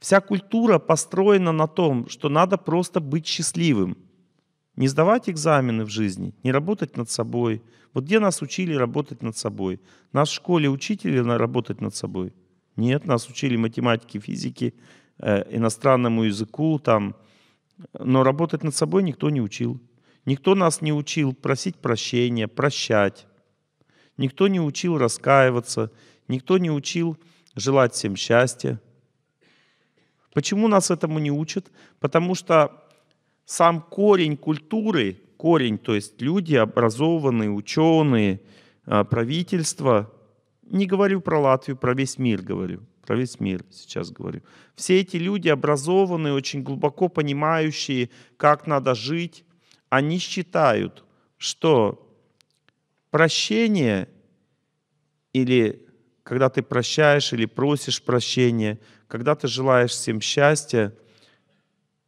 Вся культура построена на том, что надо просто быть счастливым. Не сдавать экзамены в жизни, не работать над собой. Вот где нас учили работать над собой? Нас в школе учили работать над собой? Нет, нас учили математике, физике, э, иностранному языку, там. но работать над собой никто не учил. Никто нас не учил просить прощения, прощать. Никто не учил раскаиваться, никто не учил желать всем счастья. Почему нас этому не учат? Потому что сам корень культуры, корень, то есть люди образованные, ученые, а, правительство, не говорю про Латвию, про весь мир говорю, про весь мир сейчас говорю. Все эти люди образованные, очень глубоко понимающие, как надо жить, они считают, что прощение или когда ты прощаешь или просишь прощения – когда ты желаешь всем счастья,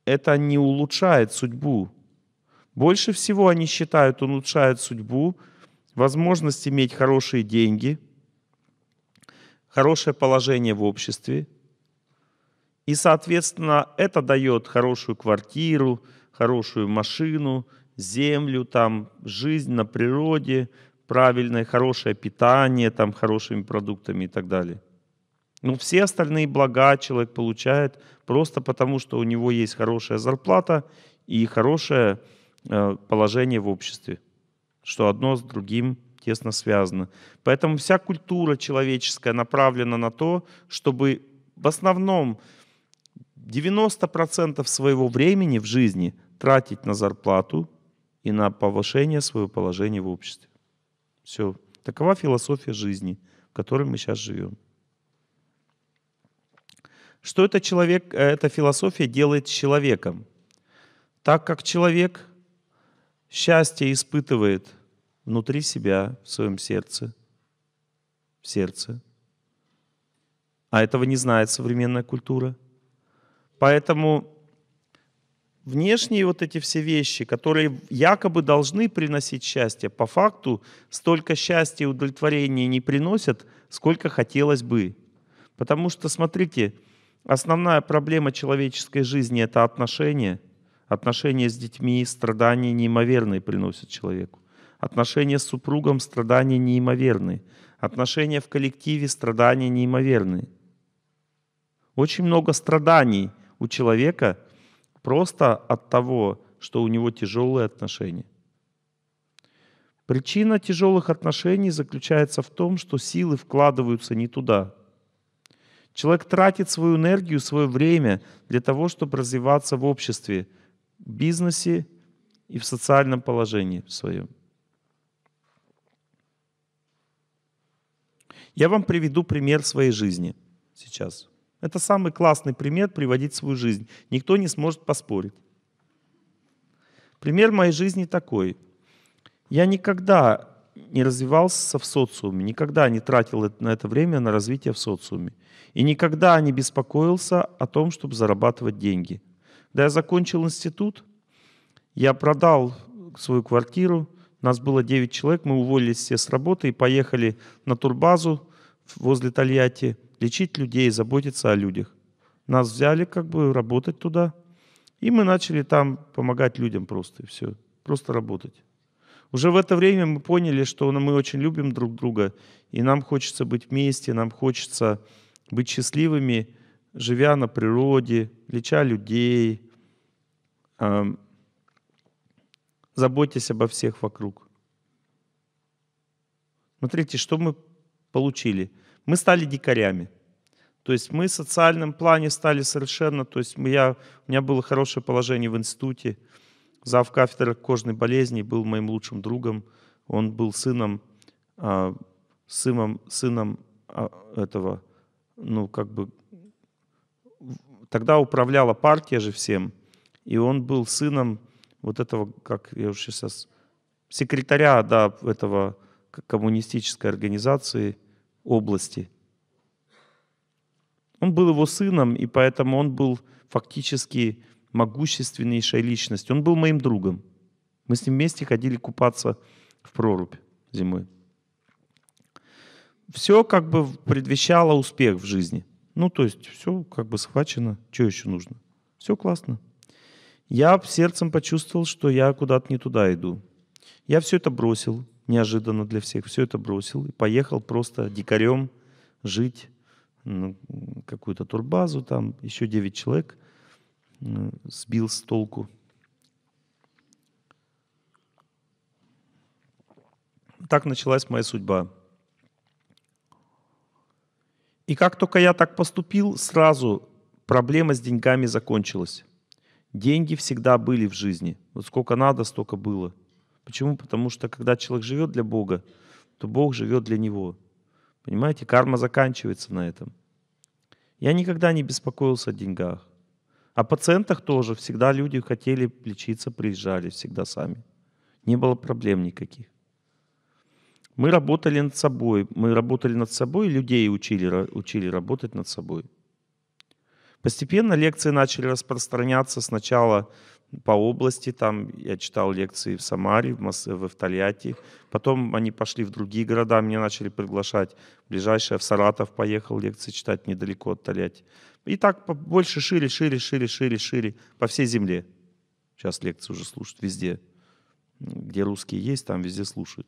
это не улучшает судьбу. Больше всего они считают, улучшает судьбу, возможность иметь хорошие деньги, хорошее положение в обществе. И, соответственно, это дает хорошую квартиру, хорошую машину, землю, там, жизнь на природе, правильное, хорошее питание, там, хорошими продуктами и так далее. Но ну, все остальные блага человек получает просто потому, что у него есть хорошая зарплата и хорошее э, положение в обществе, что одно с другим тесно связано. Поэтому вся культура человеческая направлена на то, чтобы в основном 90% своего времени в жизни тратить на зарплату и на повышение своего положения в обществе. Все. Такова философия жизни, в которой мы сейчас живем что это человек, э, эта философия делает человеком. Так как человек счастье испытывает внутри себя, в своем сердце, в сердце, а этого не знает современная культура. Поэтому внешние вот эти все вещи, которые якобы должны приносить счастье, по факту столько счастья и удовлетворения не приносят, сколько хотелось бы. Потому что, смотрите, Основная проблема человеческой жизни – это отношения. Отношения с детьми, страдания неимоверные приносят человеку. Отношения с супругом, страдания неимоверные. Отношения в коллективе, страдания неимоверные. Очень много страданий у человека просто от того, что у него тяжелые отношения. Причина тяжелых отношений заключается в том, что силы вкладываются не туда – Человек тратит свою энергию, свое время для того, чтобы развиваться в обществе, в бизнесе и в социальном положении своем. Я вам приведу пример своей жизни сейчас. Это самый классный пример приводить свою жизнь. Никто не сможет поспорить. Пример моей жизни такой. Я никогда не развивался в социуме, никогда не тратил на это время на развитие в социуме и никогда не беспокоился о том, чтобы зарабатывать деньги. Когда я закончил институт, я продал свою квартиру, нас было 9 человек, мы уволились все с работы и поехали на турбазу возле Тольятти лечить людей, заботиться о людях. Нас взяли как бы работать туда, и мы начали там помогать людям просто, и все, просто работать. Уже в это время мы поняли, что мы очень любим друг друга, и нам хочется быть вместе, нам хочется быть счастливыми, живя на природе, леча людей, эм, заботясь обо всех вокруг. Смотрите, что мы получили. Мы стали дикарями. То есть мы в социальном плане стали совершенно, то есть я, у меня было хорошее положение в институте, зав кафедра кожной болезни был моим лучшим другом, он был сыном, а, сыном, сыном а, этого ну, как бы, тогда управляла партия же всем, и он был сыном вот этого, как я уже сейчас, секретаря, да, этого коммунистической организации области. Он был его сыном, и поэтому он был фактически могущественнейшей личностью. Он был моим другом. Мы с ним вместе ходили купаться в прорубь зимой все как бы предвещало успех в жизни. Ну, то есть все как бы схвачено, что еще нужно. Все классно. Я сердцем почувствовал, что я куда-то не туда иду. Я все это бросил, неожиданно для всех, все это бросил и поехал просто дикарем жить на ну, какую-то турбазу, там еще 9 человек э, сбил с толку. Так началась моя судьба. И как только я так поступил, сразу проблема с деньгами закончилась. Деньги всегда были в жизни. Вот сколько надо, столько было. Почему? Потому что когда человек живет для Бога, то Бог живет для него. Понимаете, карма заканчивается на этом. Я никогда не беспокоился о деньгах. О пациентах тоже. Всегда люди хотели лечиться, приезжали всегда сами. Не было проблем никаких. Мы работали над собой. Мы работали над собой, людей учили, учили работать над собой. Постепенно лекции начали распространяться сначала по области, там я читал лекции в Самаре, в, Мос... в Тольятти, потом они пошли в другие города, меня начали приглашать, ближайшее в Саратов поехал лекции читать недалеко от Тольятти. И так больше, шире, шире, шире, шире, шире, по всей земле. Сейчас лекции уже слушают везде. Где русские есть, там везде слушают.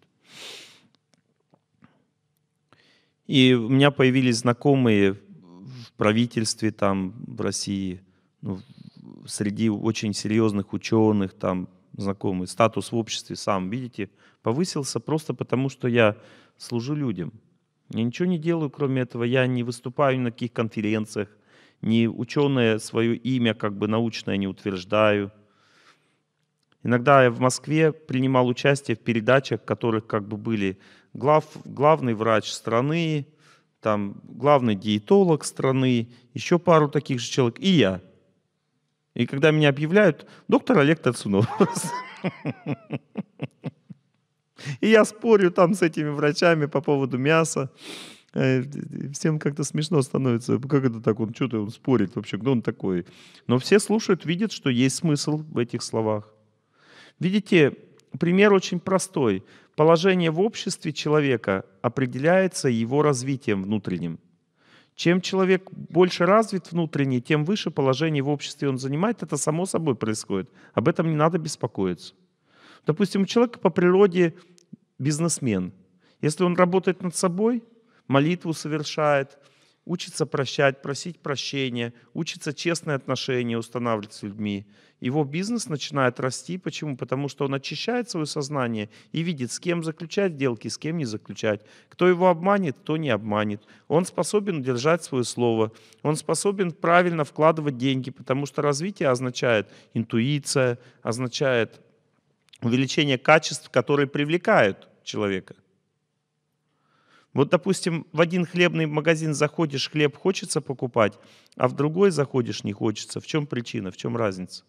И у меня появились знакомые в правительстве там, в России, ну, среди очень серьезных ученых, там, знакомые. Статус в обществе сам, видите, повысился просто потому, что я служу людям. Я ничего не делаю, кроме этого. Я не выступаю на каких конференциях, не ученое свое имя как бы научное не утверждаю. Иногда я в Москве принимал участие в передачах, которых как бы были глав, главный врач страны, там главный диетолог страны, еще пару таких же человек, и я. И когда меня объявляют, доктор Олег Тацунов. И я спорю там с этими врачами по поводу мяса. Э, всем как-то смешно становится. Как это так? Он что-то он спорит вообще, кто он такой? Но все слушают, видят, что есть смысл в этих словах. Видите, пример очень простой. Положение в обществе человека определяется его развитием внутренним. Чем человек больше развит внутренне, тем выше положение в обществе он занимает. Это само собой происходит. Об этом не надо беспокоиться. Допустим, у человека по природе бизнесмен. Если он работает над собой, молитву совершает – учится прощать, просить прощения, учится честные отношения устанавливать с людьми. Его бизнес начинает расти. Почему? Потому что он очищает свое сознание и видит, с кем заключать сделки, с кем не заключать. Кто его обманет, кто не обманет. Он способен держать свое слово. Он способен правильно вкладывать деньги, потому что развитие означает интуиция, означает увеличение качеств, которые привлекают человека. Вот, допустим, в один хлебный магазин заходишь, хлеб хочется покупать, а в другой заходишь, не хочется. В чем причина, в чем разница?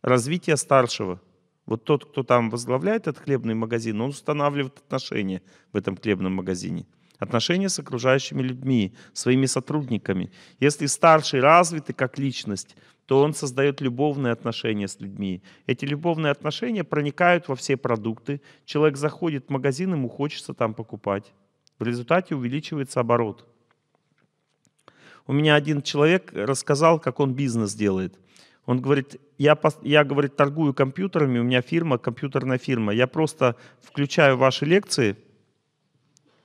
Развитие старшего. Вот тот, кто там возглавляет этот хлебный магазин, он устанавливает отношения в этом хлебном магазине. Отношения с окружающими людьми, своими сотрудниками. Если старший развитый как личность – то он создает любовные отношения с людьми. Эти любовные отношения проникают во все продукты. Человек заходит в магазин, ему хочется там покупать. В результате увеличивается оборот. У меня один человек рассказал, как он бизнес делает. Он говорит, я, я говорит, торгую компьютерами, у меня фирма, компьютерная фирма. Я просто включаю ваши лекции,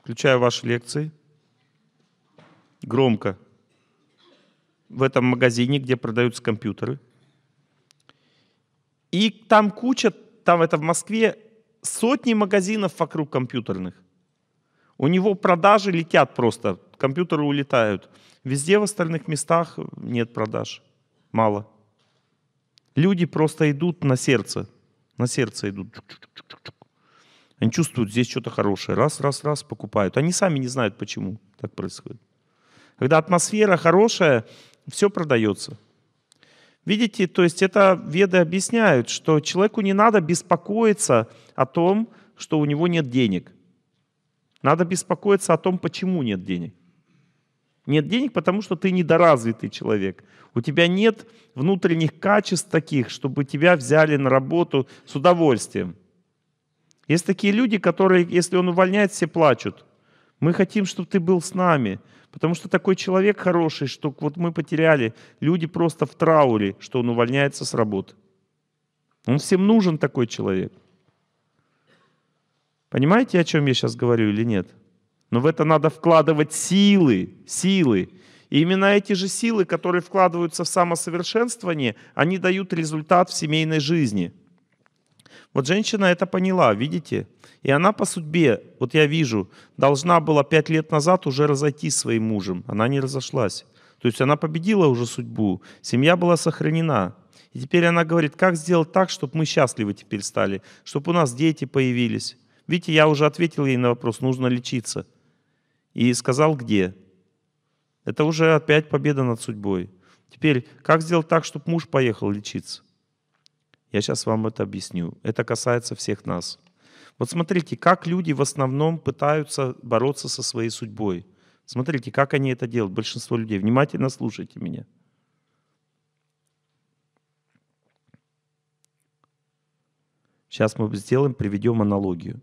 включаю ваши лекции, громко, в этом магазине, где продаются компьютеры. И там куча, там это в Москве, сотни магазинов вокруг компьютерных. У него продажи летят просто, компьютеры улетают. Везде в остальных местах нет продаж, мало. Люди просто идут на сердце, на сердце идут. Они чувствуют, здесь что-то хорошее. Раз, раз, раз покупают. Они сами не знают, почему так происходит. Когда атмосфера хорошая, все продается. Видите, то есть это веды объясняют, что человеку не надо беспокоиться о том, что у него нет денег. Надо беспокоиться о том, почему нет денег. Нет денег, потому что ты недоразвитый человек. У тебя нет внутренних качеств таких, чтобы тебя взяли на работу с удовольствием. Есть такие люди, которые, если он увольняет, все плачут. Мы хотим, чтобы ты был с нами, потому что такой человек хороший, что вот мы потеряли. Люди просто в трауре, что он увольняется с работы. Он всем нужен такой человек. Понимаете, о чем я сейчас говорю или нет? Но в это надо вкладывать силы, силы. И именно эти же силы, которые вкладываются в самосовершенствование, они дают результат в семейной жизни – вот женщина это поняла, видите? И она по судьбе, вот я вижу, должна была пять лет назад уже разойтись своим мужем. Она не разошлась. То есть она победила уже судьбу, семья была сохранена. И теперь она говорит, как сделать так, чтобы мы счастливы теперь стали, чтобы у нас дети появились. Видите, я уже ответил ей на вопрос, нужно лечиться. И сказал, где. Это уже опять победа над судьбой. Теперь, как сделать так, чтобы муж поехал лечиться? Я сейчас вам это объясню. Это касается всех нас. Вот смотрите, как люди в основном пытаются бороться со своей судьбой. Смотрите, как они это делают, большинство людей. Внимательно слушайте меня. Сейчас мы сделаем, приведем аналогию.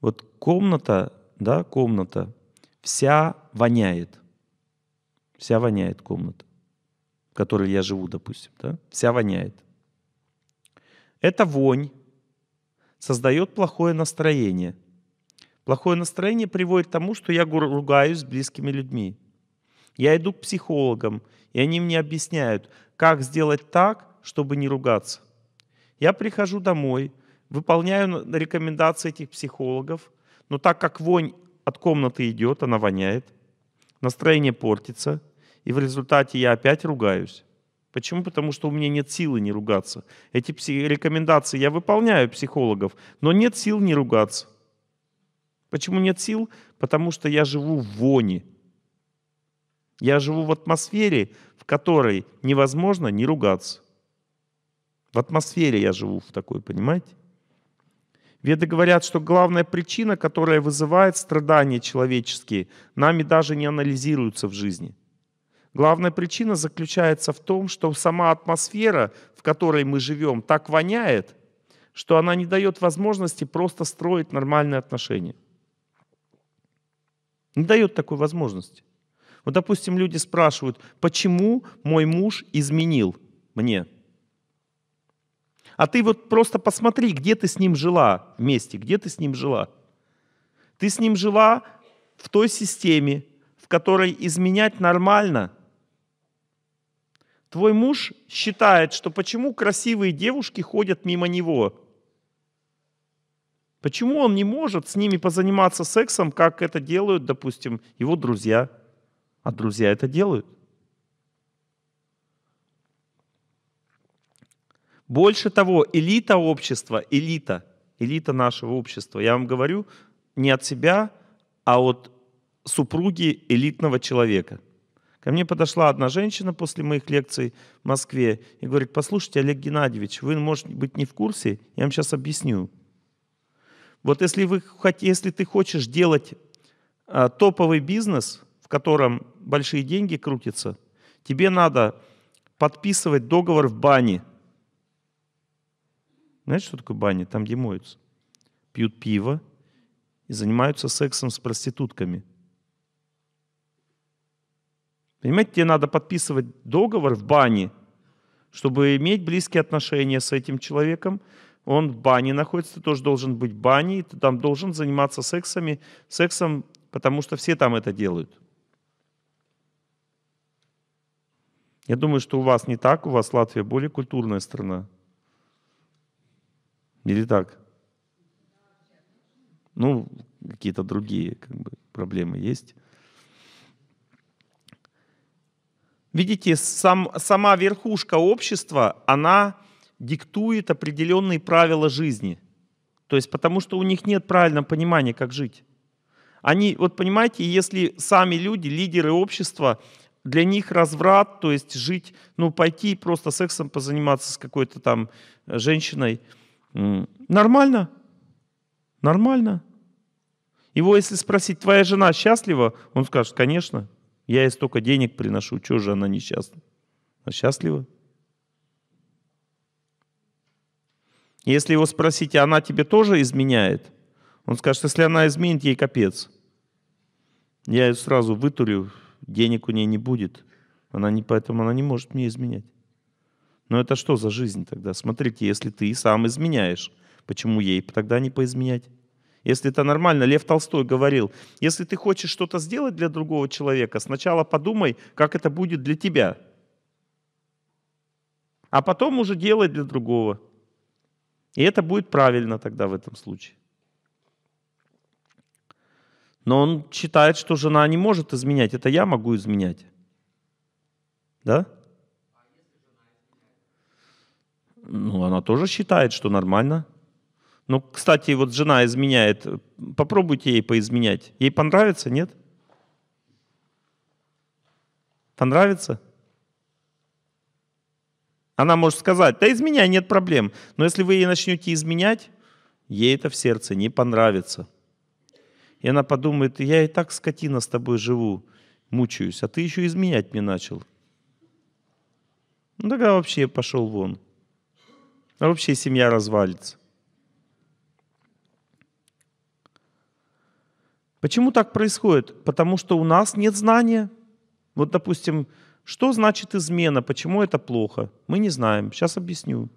Вот комната, да, комната – вся воняет. Вся воняет комната, в которой я живу, допустим. Да? Вся воняет. Эта вонь создает плохое настроение. Плохое настроение приводит к тому, что я ругаюсь с близкими людьми. Я иду к психологам, и они мне объясняют, как сделать так, чтобы не ругаться. Я прихожу домой, выполняю рекомендации этих психологов, но так как вонь от комнаты идет, она воняет, настроение портится, и в результате я опять ругаюсь. Почему? Потому что у меня нет силы не ругаться. Эти рекомендации я выполняю психологов, но нет сил не ругаться. Почему нет сил? Потому что я живу в воне. Я живу в атмосфере, в которой невозможно не ругаться. В атмосфере я живу в такой, понимаете? Веды говорят, что главная причина, которая вызывает страдания человеческие, нами даже не анализируется в жизни. Главная причина заключается в том, что сама атмосфера, в которой мы живем, так воняет, что она не дает возможности просто строить нормальные отношения. Не дает такой возможности. Вот, допустим, люди спрашивают, почему мой муж изменил мне – а ты вот просто посмотри, где ты с ним жила вместе, где ты с ним жила. Ты с ним жила в той системе, в которой изменять нормально. Твой муж считает, что почему красивые девушки ходят мимо него. Почему он не может с ними позаниматься сексом, как это делают, допустим, его друзья? А друзья это делают. Больше того, элита общества, элита, элита нашего общества, я вам говорю, не от себя, а от супруги элитного человека. Ко мне подошла одна женщина после моих лекций в Москве и говорит, послушайте, Олег Геннадьевич, вы, может быть, не в курсе, я вам сейчас объясню. Вот если, вы, если ты хочешь делать а, топовый бизнес, в котором большие деньги крутятся, тебе надо подписывать договор в бане – знаете, что такое баня? Там, где моются. Пьют пиво и занимаются сексом с проститутками. Понимаете, тебе надо подписывать договор в бане, чтобы иметь близкие отношения с этим человеком. Он в бане находится, ты тоже должен быть в бане, и ты там должен заниматься сексами, сексом, потому что все там это делают. Я думаю, что у вас не так, у вас Латвия более культурная страна. Или так? Ну, какие-то другие как бы, проблемы есть. Видите, сам, сама верхушка общества, она диктует определенные правила жизни. То есть потому что у них нет правильного понимания, как жить. Они, вот понимаете, если сами люди, лидеры общества, для них разврат, то есть жить, ну пойти просто сексом позаниматься с какой-то там женщиной – Нормально. Нормально. Его, если спросить, твоя жена счастлива, он скажет, конечно, я ей столько денег приношу, чего же она несчастна? а счастлива. Если его спросить, а она тебе тоже изменяет? Он скажет, если она изменит, ей капец. Я ее сразу вытурю, денег у нее не будет. Она не, поэтому она не может мне изменять. Но это что за жизнь тогда? Смотрите, если ты сам изменяешь, почему ей тогда не поизменять? Если это нормально, Лев Толстой говорил, если ты хочешь что-то сделать для другого человека, сначала подумай, как это будет для тебя. А потом уже делай для другого. И это будет правильно тогда в этом случае. Но он считает, что жена не может изменять, это я могу изменять. Да? Ну, она тоже считает, что нормально. Ну, кстати, вот жена изменяет. Попробуйте ей поизменять. Ей понравится, нет? Понравится? Она может сказать, да изменяй, нет проблем. Но если вы ей начнете изменять, ей это в сердце не понравится. И она подумает, я и так скотина с тобой живу, мучаюсь, а ты еще изменять мне начал. Ну тогда вообще пошел вон. А вообще семья развалится. Почему так происходит? Потому что у нас нет знания. Вот, допустим, что значит измена, почему это плохо? Мы не знаем. Сейчас объясню.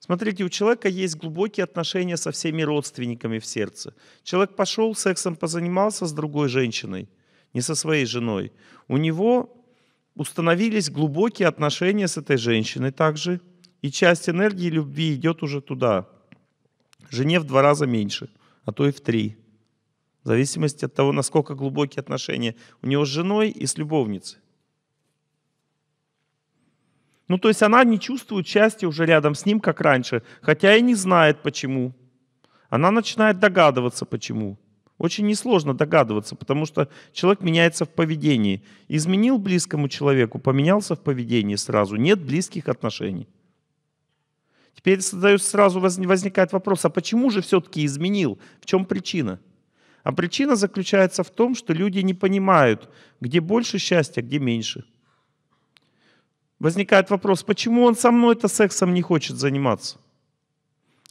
Смотрите, у человека есть глубокие отношения со всеми родственниками в сердце. Человек пошел, сексом позанимался с другой женщиной, не со своей женой. У него установились глубокие отношения с этой женщиной также – и часть энергии любви идет уже туда. Жене в два раза меньше, а то и в три. В зависимости от того, насколько глубокие отношения у него с женой и с любовницей. Ну, то есть она не чувствует счастья уже рядом с ним, как раньше, хотя и не знает почему. Она начинает догадываться почему. Очень несложно догадываться, потому что человек меняется в поведении. Изменил близкому человеку, поменялся в поведении сразу. Нет близких отношений. Теперь сразу возникает вопрос, а почему же все-таки изменил? В чем причина? А причина заключается в том, что люди не понимают, где больше счастья, где меньше. Возникает вопрос, почему он со мной это сексом не хочет заниматься?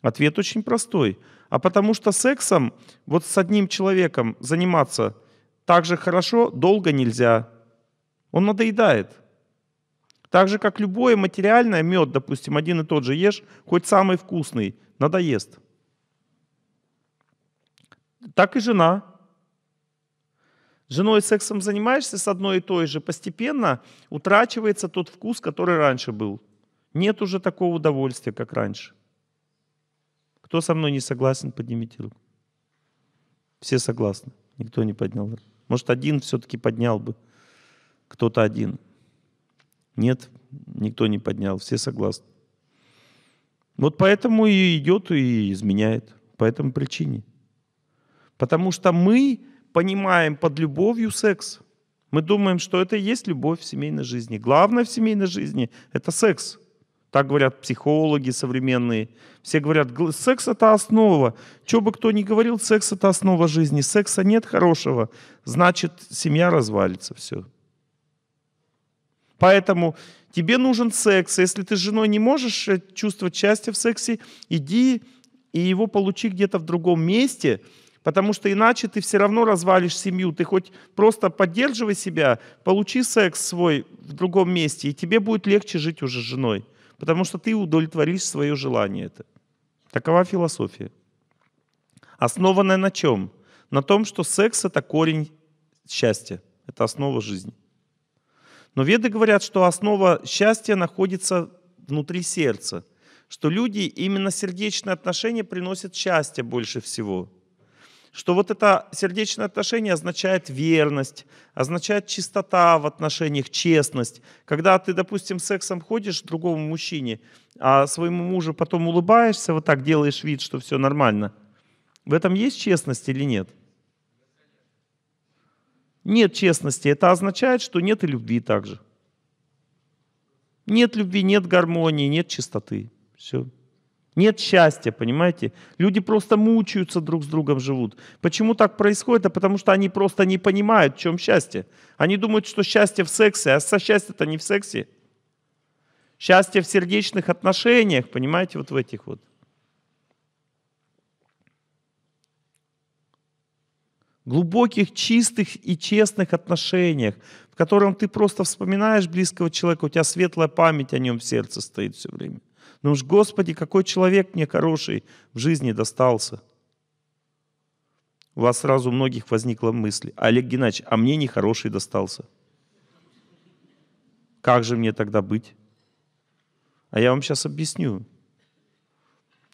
Ответ очень простой. А потому что сексом вот с одним человеком заниматься так же хорошо долго нельзя. Он надоедает. Так же, как любое материальное, мед, допустим, один и тот же ешь, хоть самый вкусный, надоест. Так и жена. Женой сексом занимаешься с одной и той же, постепенно утрачивается тот вкус, который раньше был. Нет уже такого удовольствия, как раньше. Кто со мной не согласен, поднимите руку. Все согласны. Никто не поднял руку. Может, один все-таки поднял бы. Кто-то один. Нет, никто не поднял, все согласны. Вот поэтому и идет и изменяет, по этому причине. Потому что мы понимаем под любовью секс. Мы думаем, что это и есть любовь в семейной жизни. Главное в семейной жизни – это секс. Так говорят психологи современные. Все говорят, секс – это основа. Что бы кто ни говорил, секс – это основа жизни. Секса нет хорошего, значит, семья развалится, все. Поэтому тебе нужен секс. Если ты с женой не можешь э, чувствовать счастье в сексе, иди и его получи где-то в другом месте, потому что иначе ты все равно развалишь семью. Ты хоть просто поддерживай себя, получи секс свой в другом месте, и тебе будет легче жить уже с женой, потому что ты удовлетворишь свое желание. Это. Такова философия. Основанная на чем? На том, что секс — это корень счастья, это основа жизни. Но веды говорят, что основа счастья находится внутри сердца, что люди именно сердечные отношения приносят счастье больше всего, что вот это сердечное отношение означает верность, означает чистота в отношениях, честность. Когда ты, допустим, сексом ходишь к другому мужчине, а своему мужу потом улыбаешься, вот так делаешь вид, что все нормально, в этом есть честность или нет? Нет честности. Это означает, что нет и любви также. Нет любви, нет гармонии, нет чистоты. Все. Нет счастья, понимаете? Люди просто мучаются друг с другом, живут. Почему так происходит? А потому что они просто не понимают, в чем счастье. Они думают, что счастье в сексе, а со счастье-то не в сексе. Счастье в сердечных отношениях, понимаете, вот в этих вот. глубоких, чистых и честных отношениях, в котором ты просто вспоминаешь близкого человека, у тебя светлая память о нем в сердце стоит все время. Ну уж, Господи, какой человек мне хороший в жизни достался. У вас сразу у многих возникла мысль, Олег Геннадьевич, а мне нехороший достался. Как же мне тогда быть? А я вам сейчас объясню.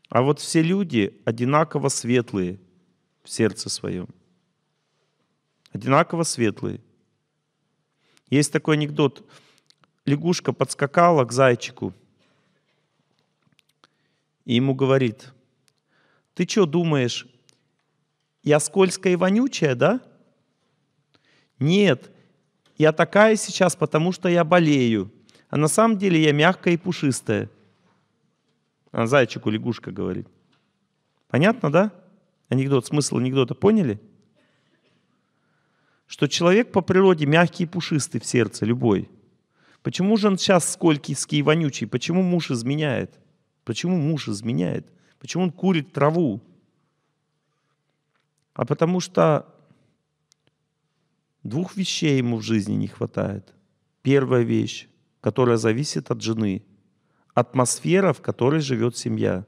А вот все люди одинаково светлые в сердце своем одинаково светлые. Есть такой анекдот. Лягушка подскакала к зайчику и ему говорит, ты что думаешь, я скользкая и вонючая, да? Нет, я такая сейчас, потому что я болею. А на самом деле я мягкая и пушистая. А зайчику лягушка говорит. Понятно, да? Анекдот, смысл анекдота поняли? что человек по природе мягкий и пушистый в сердце, любой. Почему же он сейчас скользкий и вонючий? Почему муж изменяет? Почему муж изменяет? Почему он курит траву? А потому что двух вещей ему в жизни не хватает. Первая вещь, которая зависит от жены, атмосфера, в которой живет семья.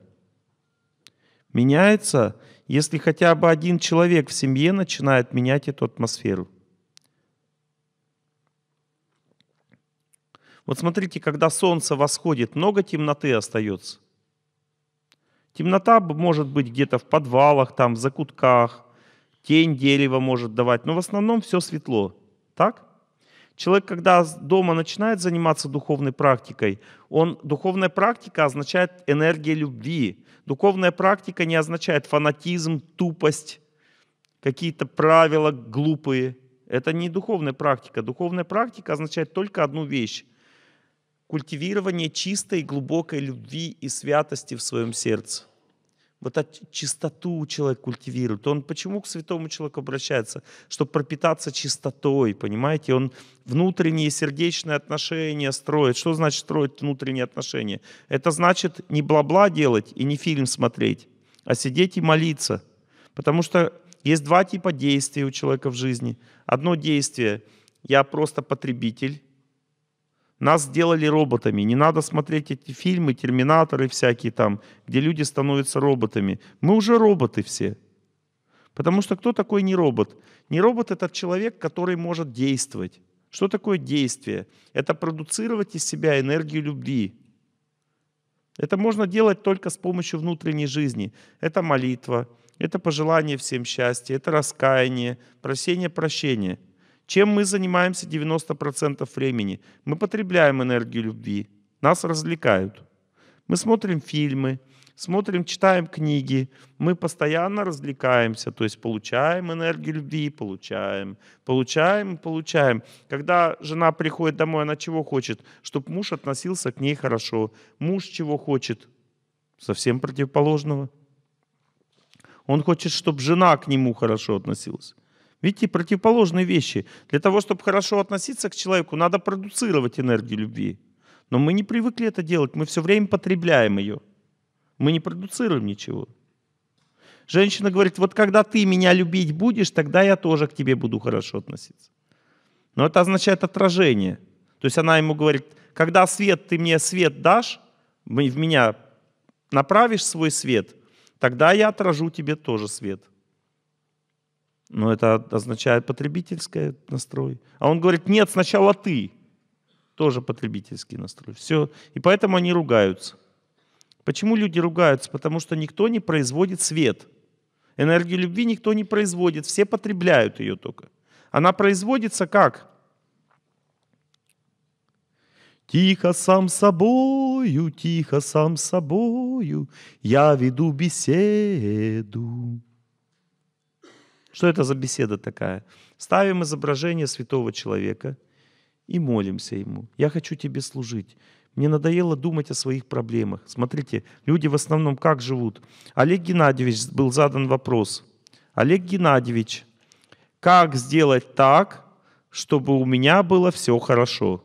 Меняется, если хотя бы один человек в семье начинает менять эту атмосферу. Вот смотрите, когда солнце восходит, много темноты остается. Темнота может быть где-то в подвалах, там, в закутках, тень дерева может давать, но в основном все светло. Так? Человек, когда дома начинает заниматься духовной практикой, он, духовная практика означает энергия любви. Духовная практика не означает фанатизм, тупость, какие-то правила глупые. Это не духовная практика. Духовная практика означает только одну вещь культивирование чистой глубокой любви и святости в своем сердце. Вот эту чистоту человек культивирует. Он почему к святому человеку обращается? Чтобы пропитаться чистотой, понимаете? Он внутренние сердечные отношения строит. Что значит строить внутренние отношения? Это значит не бла-бла делать и не фильм смотреть, а сидеть и молиться. Потому что есть два типа действий у человека в жизни. Одно действие – я просто потребитель, нас сделали роботами. Не надо смотреть эти фильмы, терминаторы всякие там, где люди становятся роботами. Мы уже роботы все. Потому что кто такой не робот? Не робот это человек, который может действовать. Что такое действие? Это продуцировать из себя энергию любви. Это можно делать только с помощью внутренней жизни. Это молитва, это пожелание всем счастья, это раскаяние, просение прощения – чем мы занимаемся 90% времени? Мы потребляем энергию любви, нас развлекают. Мы смотрим фильмы, смотрим, читаем книги, мы постоянно развлекаемся, то есть получаем энергию любви, получаем, получаем, получаем. Когда жена приходит домой, она чего хочет? Чтобы муж относился к ней хорошо. Муж чего хочет? Совсем противоположного. Он хочет, чтобы жена к нему хорошо относилась. Видите, противоположные вещи. Для того, чтобы хорошо относиться к человеку, надо продуцировать энергию любви. Но мы не привыкли это делать, мы все время потребляем ее. Мы не продуцируем ничего. Женщина говорит, вот когда ты меня любить будешь, тогда я тоже к тебе буду хорошо относиться. Но это означает отражение. То есть она ему говорит, когда свет, ты мне свет дашь, в меня направишь свой свет, тогда я отражу тебе тоже свет. Но это означает потребительский настрой. А он говорит, нет, сначала ты. Тоже потребительский настрой. Все. И поэтому они ругаются. Почему люди ругаются? Потому что никто не производит свет. Энергию любви никто не производит. Все потребляют ее только. Она производится как? Тихо сам собою, тихо сам собою, я веду беседу. Что это за беседа такая? Ставим изображение святого человека и молимся ему. Я хочу тебе служить. Мне надоело думать о своих проблемах. Смотрите, люди в основном как живут? Олег Геннадьевич был задан вопрос. Олег Геннадьевич, как сделать так, чтобы у меня было все хорошо?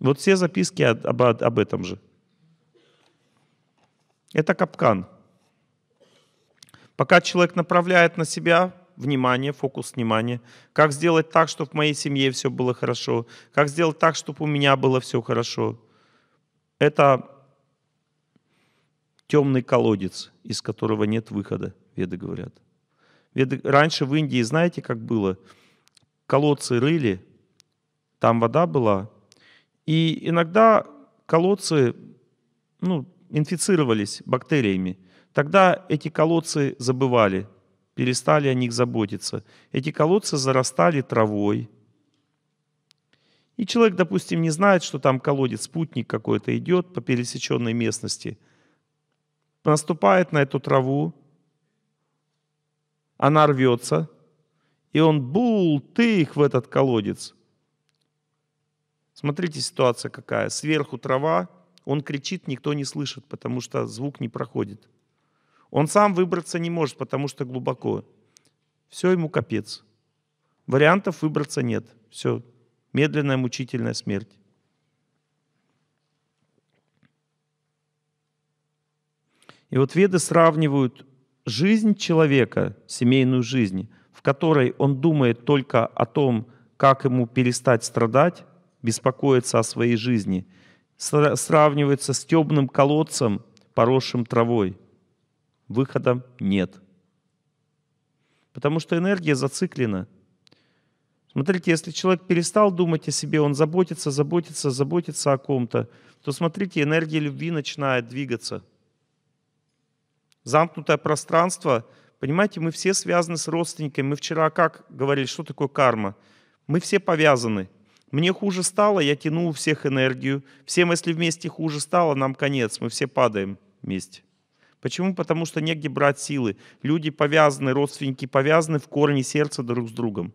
Вот все записки об, об, об этом же. Это капкан. Пока человек направляет на себя внимание, фокус внимания, как сделать так, чтобы в моей семье все было хорошо, как сделать так, чтобы у меня было все хорошо. Это темный колодец, из которого нет выхода, веды говорят. Веды, раньше в Индии, знаете, как было? Колодцы рыли, там вода была, и иногда колодцы ну, инфицировались бактериями. Тогда эти колодцы забывали, перестали о них заботиться. Эти колодцы зарастали травой. И человек, допустим, не знает, что там колодец, спутник какой-то идет по пересеченной местности, наступает на эту траву, она рвется, и он бул, ты их в этот колодец. Смотрите, ситуация какая. Сверху трава, он кричит, никто не слышит, потому что звук не проходит. Он сам выбраться не может, потому что глубоко. Все ему капец. Вариантов выбраться нет. Все. Медленная, мучительная смерть. И вот веды сравнивают жизнь человека, семейную жизнь, в которой он думает только о том, как ему перестать страдать, беспокоиться о своей жизни, сравнивается с темным колодцем, поросшим травой – выхода нет. Потому что энергия зациклена. Смотрите, если человек перестал думать о себе, он заботится, заботится, заботится о ком-то, то смотрите, энергия любви начинает двигаться. Замкнутое пространство, понимаете, мы все связаны с родственниками. Мы вчера как говорили, что такое карма? Мы все повязаны. Мне хуже стало, я тянул всех энергию. Всем, если вместе хуже стало, нам конец, мы все падаем вместе. Почему? Потому что негде брать силы. Люди повязаны, родственники повязаны в корне сердца друг с другом.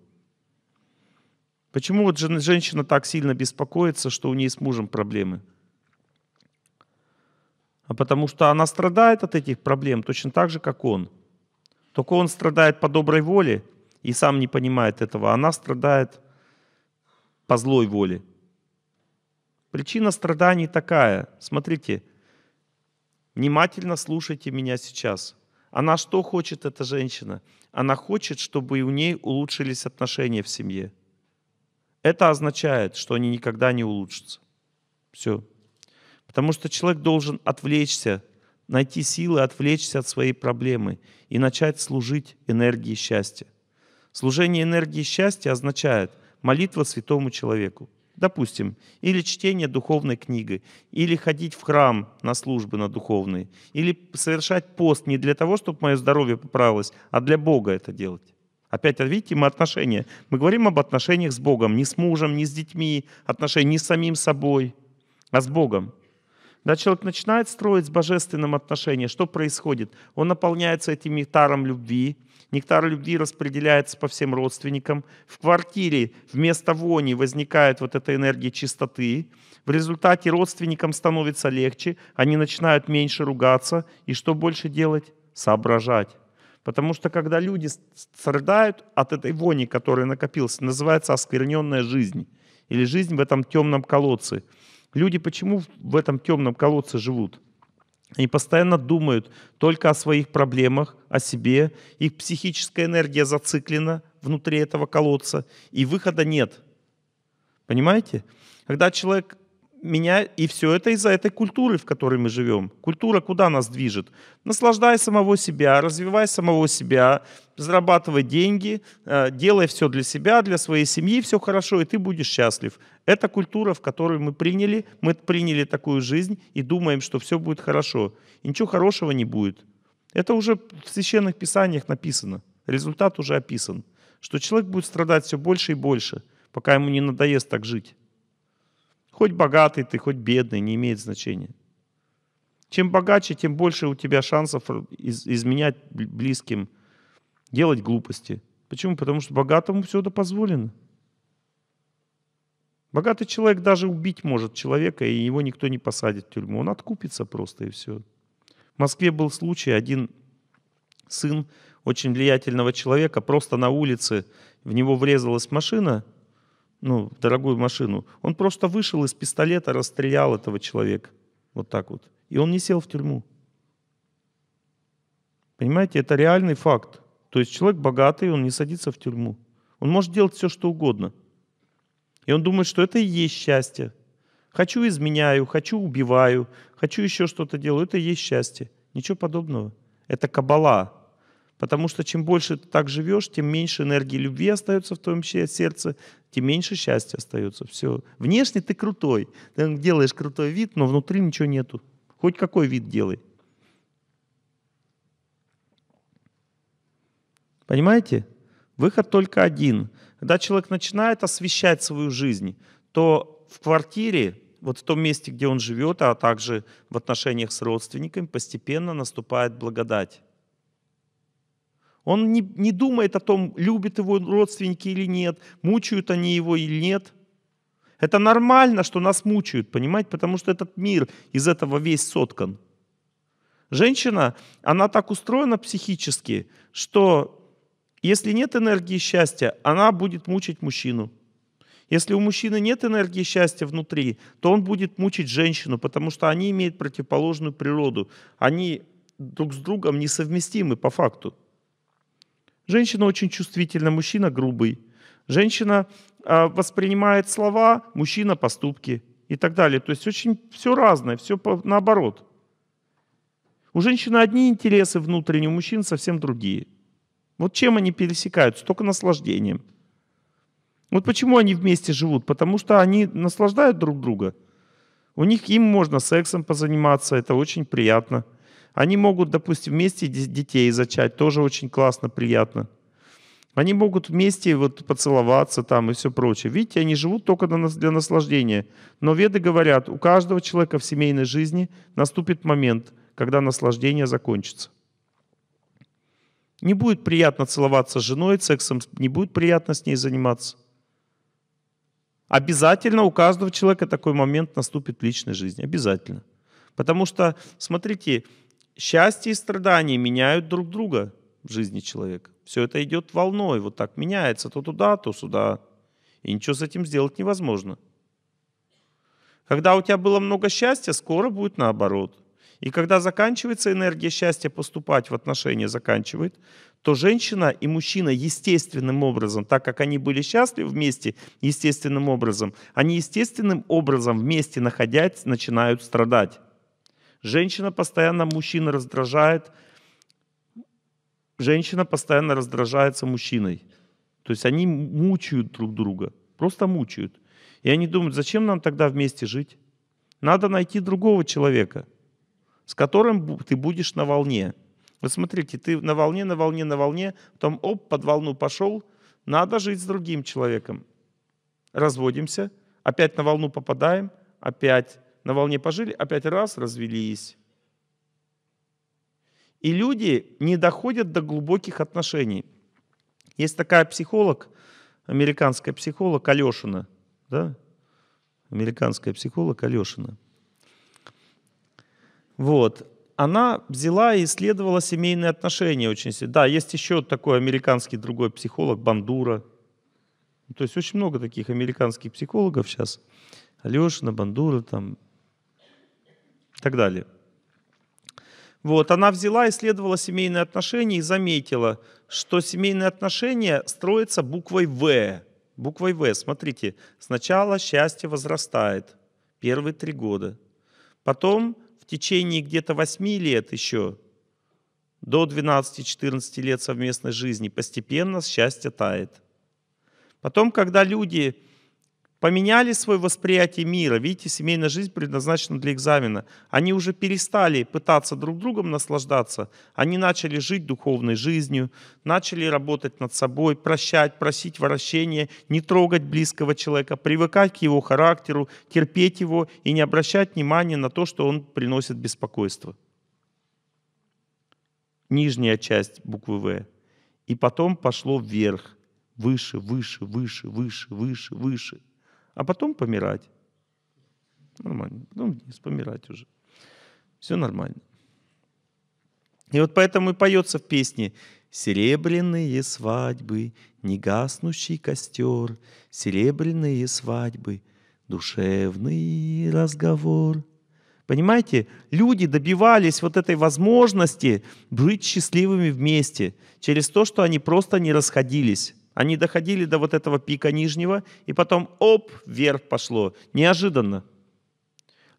Почему вот женщина так сильно беспокоится, что у нее с мужем проблемы? А потому что она страдает от этих проблем точно так же, как он. Только он страдает по доброй воле и сам не понимает этого. А она страдает по злой воле. Причина страданий такая. Смотрите, Внимательно слушайте меня сейчас. Она что хочет, эта женщина? Она хочет, чтобы и у ней улучшились отношения в семье. Это означает, что они никогда не улучшатся. Все. Потому что человек должен отвлечься, найти силы отвлечься от своей проблемы и начать служить энергии счастья. Служение энергии счастья означает молитва святому человеку. Допустим, или чтение духовной книги, или ходить в храм на службы на духовные, или совершать пост не для того, чтобы мое здоровье поправилось, а для Бога это делать. Опять, а видите, мы отношения. Мы говорим об отношениях с Богом, не с мужем, не с детьми, отношения не с самим собой, а с Богом. Когда человек начинает строить с божественным отношением, что происходит? Он наполняется этим нектаром любви, Нектар любви распределяется по всем родственникам. В квартире вместо вони возникает вот эта энергия чистоты. В результате родственникам становится легче, они начинают меньше ругаться. И что больше делать? Соображать. Потому что когда люди страдают от этой вони, которая накопилась, называется оскверненная жизнь или жизнь в этом темном колодце – Люди почему в этом темном колодце живут? Они постоянно думают только о своих проблемах, о себе. Их психическая энергия зациклена внутри этого колодца, и выхода нет. Понимаете? Когда человек меня, и все это из-за этой культуры, в которой мы живем. Культура куда нас движет? Наслаждай самого себя, развивай самого себя, зарабатывай деньги, э, делай все для себя, для своей семьи, все хорошо, и ты будешь счастлив. Это культура, в которую мы приняли, мы приняли такую жизнь и думаем, что все будет хорошо. И ничего хорошего не будет. Это уже в священных писаниях написано, результат уже описан, что человек будет страдать все больше и больше, пока ему не надоест так жить. Хоть богатый ты, хоть бедный, не имеет значения. Чем богаче, тем больше у тебя шансов из- изменять близким, делать глупости. Почему? Потому что богатому все это позволено. Богатый человек даже убить может человека, и его никто не посадит в тюрьму. Он откупится просто, и все. В Москве был случай, один сын очень влиятельного человека просто на улице, в него врезалась машина, ну, дорогую машину. Он просто вышел из пистолета, расстрелял этого человека. Вот так вот. И он не сел в тюрьму. Понимаете, это реальный факт. То есть человек богатый, он не садится в тюрьму. Он может делать все, что угодно. И он думает, что это и есть счастье. Хочу изменяю, хочу убиваю, хочу еще что-то делаю. Это и есть счастье. Ничего подобного. Это кабала. Потому что чем больше ты так живешь, тем меньше энергии любви остается в твоем сердце, тем меньше счастья остается. Все. Внешне ты крутой. Ты делаешь крутой вид, но внутри ничего нету. Хоть какой вид делай. Понимаете? Выход только один. Когда человек начинает освещать свою жизнь, то в квартире, вот в том месте, где он живет, а также в отношениях с родственниками, постепенно наступает благодать. Он не, не думает о том, любят его родственники или нет, мучают они его или нет. Это нормально, что нас мучают, понимаете, потому что этот мир из этого весь соткан. Женщина, она так устроена психически, что если нет энергии счастья, она будет мучить мужчину. Если у мужчины нет энергии счастья внутри, то он будет мучить женщину, потому что они имеют противоположную природу. Они друг с другом несовместимы по факту. Женщина очень чувствительна, мужчина грубый. Женщина э, воспринимает слова, мужчина поступки и так далее. То есть очень все разное, все по, наоборот. У женщины одни интересы внутренние, у мужчин совсем другие. Вот чем они пересекаются? Только наслаждением. Вот почему они вместе живут? Потому что они наслаждают друг друга. У них им можно сексом позаниматься, это очень приятно. Они могут, допустим, вместе детей зачать, тоже очень классно, приятно. Они могут вместе вот поцеловаться там и все прочее. Видите, они живут только для наслаждения. Но веды говорят, у каждого человека в семейной жизни наступит момент, когда наслаждение закончится. Не будет приятно целоваться с женой, сексом не будет приятно с ней заниматься. Обязательно у каждого человека такой момент наступит в личной жизни. Обязательно. Потому что, смотрите, счастье и страдания меняют друг друга в жизни человека. Все это идет волной, вот так меняется то туда, то сюда. И ничего с этим сделать невозможно. Когда у тебя было много счастья, скоро будет наоборот. И когда заканчивается энергия счастья поступать в отношения, заканчивает, то женщина и мужчина естественным образом, так как они были счастливы вместе, естественным образом, они естественным образом вместе находясь начинают страдать. Женщина постоянно мужчина раздражает. Женщина постоянно раздражается мужчиной. То есть они мучают друг друга. Просто мучают. И они думают, зачем нам тогда вместе жить? Надо найти другого человека, с которым ты будешь на волне. Вот смотрите, ты на волне, на волне, на волне, потом оп, под волну пошел, надо жить с другим человеком. Разводимся, опять на волну попадаем, опять на волне пожили, опять раз, развелись. И люди не доходят до глубоких отношений. Есть такая психолог, американская психолог Алешина, да? Американская психолог Алешина. Вот. Она взяла и исследовала семейные отношения очень сильно. Да, есть еще такой американский другой психолог, Бандура. То есть очень много таких американских психологов сейчас. Алешина, Бандура, там, и так далее. Вот, она взяла, исследовала семейные отношения и заметила, что семейные отношения строятся буквой «В». Буквой «В». Смотрите, сначала счастье возрастает первые три года. Потом в течение где-то восьми лет еще, до 12-14 лет совместной жизни, постепенно счастье тает. Потом, когда люди поменяли свое восприятие мира. Видите, семейная жизнь предназначена для экзамена. Они уже перестали пытаться друг другом наслаждаться. Они начали жить духовной жизнью, начали работать над собой, прощать, просить вращения, не трогать близкого человека, привыкать к его характеру, терпеть его и не обращать внимания на то, что он приносит беспокойство. Нижняя часть буквы «В». И потом пошло вверх – выше, выше, выше, выше, выше, выше а потом помирать. Нормально. Потом ну, вниз помирать уже. Все нормально. И вот поэтому и поется в песне «Серебряные свадьбы, не гаснущий костер, серебряные свадьбы, душевный разговор». Понимаете, люди добивались вот этой возможности быть счастливыми вместе через то, что они просто не расходились. Они доходили до вот этого пика нижнего, и потом оп, вверх пошло. Неожиданно.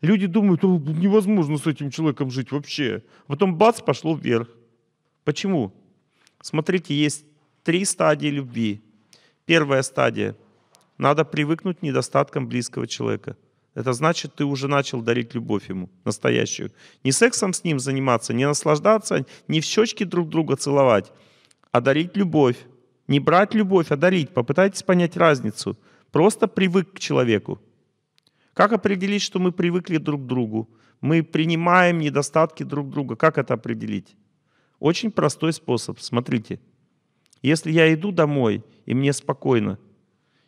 Люди думают, невозможно с этим человеком жить вообще. Потом бац, пошло вверх. Почему? Смотрите, есть три стадии любви. Первая стадия. Надо привыкнуть к недостаткам близкого человека. Это значит, ты уже начал дарить любовь ему, настоящую. Не сексом с ним заниматься, не наслаждаться, не в щечки друг друга целовать, а дарить любовь. Не брать любовь, а дарить. Попытайтесь понять разницу. Просто привык к человеку. Как определить, что мы привыкли друг к другу? Мы принимаем недостатки друг друга. Как это определить? Очень простой способ. Смотрите. Если я иду домой, и мне спокойно,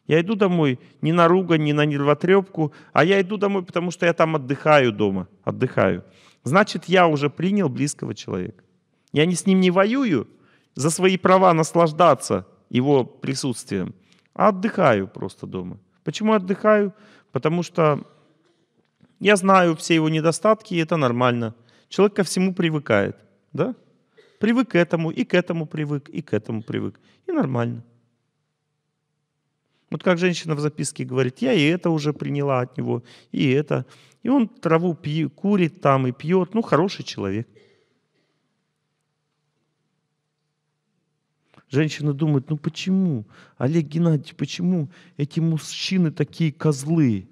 я иду домой не на ругань, не на нервотрепку, а я иду домой, потому что я там отдыхаю дома, отдыхаю. Значит, я уже принял близкого человека. Я не с ним не воюю, за свои права наслаждаться его присутствием, а отдыхаю просто дома. Почему отдыхаю? Потому что я знаю все его недостатки, и это нормально. Человек ко всему привыкает, да? Привык к этому, и к этому привык, и к этому привык. И нормально. Вот как женщина в записке говорит, я и это уже приняла от него, и это. И он траву пьет, курит там и пьет. Ну, хороший человек. Женщина думает, ну почему, Олег Геннадьевич, почему эти мужчины такие козлы?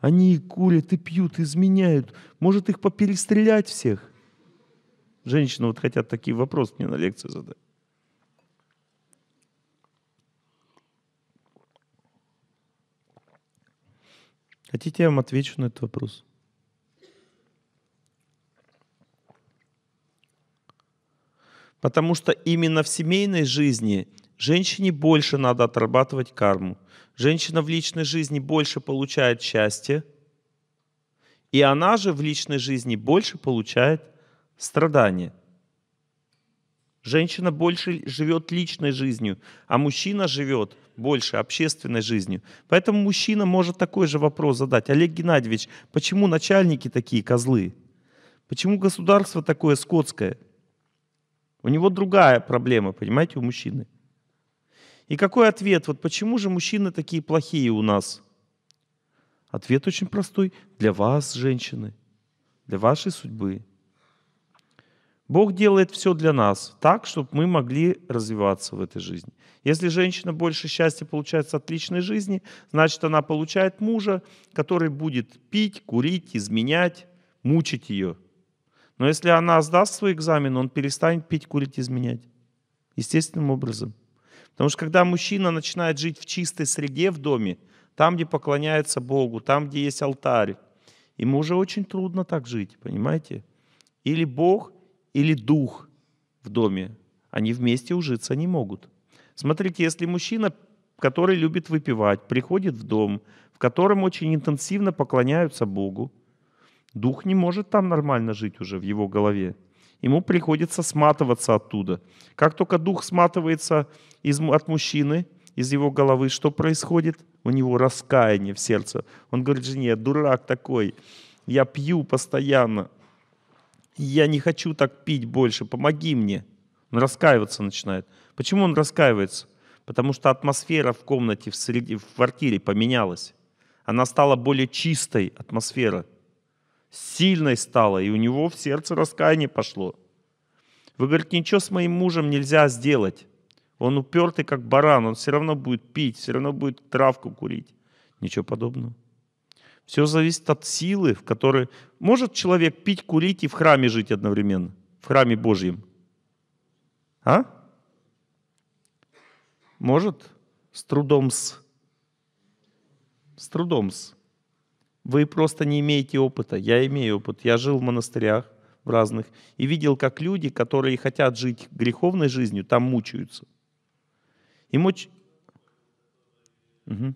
Они и курят и пьют, изменяют. Может их поперестрелять всех? Женщины вот хотят такие вопросы мне на лекции задать. Хотите, я вам отвечу на этот вопрос? Потому что именно в семейной жизни женщине больше надо отрабатывать карму. Женщина в личной жизни больше получает счастье, и она же в личной жизни больше получает страдания. Женщина больше живет личной жизнью, а мужчина живет больше общественной жизнью. Поэтому мужчина может такой же вопрос задать. Олег Геннадьевич, почему начальники такие козлы? Почему государство такое скотское? У него другая проблема, понимаете, у мужчины. И какой ответ? Вот почему же мужчины такие плохие у нас? Ответ очень простой. Для вас, женщины, для вашей судьбы. Бог делает все для нас так, чтобы мы могли развиваться в этой жизни. Если женщина больше счастья получает с отличной жизни, значит, она получает мужа, который будет пить, курить, изменять, мучить ее – но если она сдаст свой экзамен, он перестанет пить, курить, изменять. Естественным образом. Потому что когда мужчина начинает жить в чистой среде в доме, там, где поклоняется Богу, там, где есть алтарь, ему уже очень трудно так жить, понимаете? Или Бог, или дух в доме. Они вместе ужиться не могут. Смотрите, если мужчина, который любит выпивать, приходит в дом, в котором очень интенсивно поклоняются Богу, Дух не может там нормально жить уже в его голове. Ему приходится сматываться оттуда. Как только дух сматывается из, от мужчины, из его головы, что происходит? У него раскаяние в сердце. Он говорит жене, дурак такой, я пью постоянно, я не хочу так пить больше, помоги мне. Он раскаиваться начинает. Почему он раскаивается? Потому что атмосфера в комнате, в, среде, в квартире поменялась. Она стала более чистой, атмосфера – сильной стала, и у него в сердце раскаяние пошло. Вы говорите, ничего с моим мужем нельзя сделать. Он упертый, как баран, он все равно будет пить, все равно будет травку курить. Ничего подобного. Все зависит от силы, в которой... Может человек пить, курить и в храме жить одновременно? В храме Божьем. А? Может? С трудом-с. С трудом-с. Вы просто не имеете опыта. Я имею опыт. Я жил в монастырях в разных и видел, как люди, которые хотят жить греховной жизнью, там мучаются. И муч... Угу.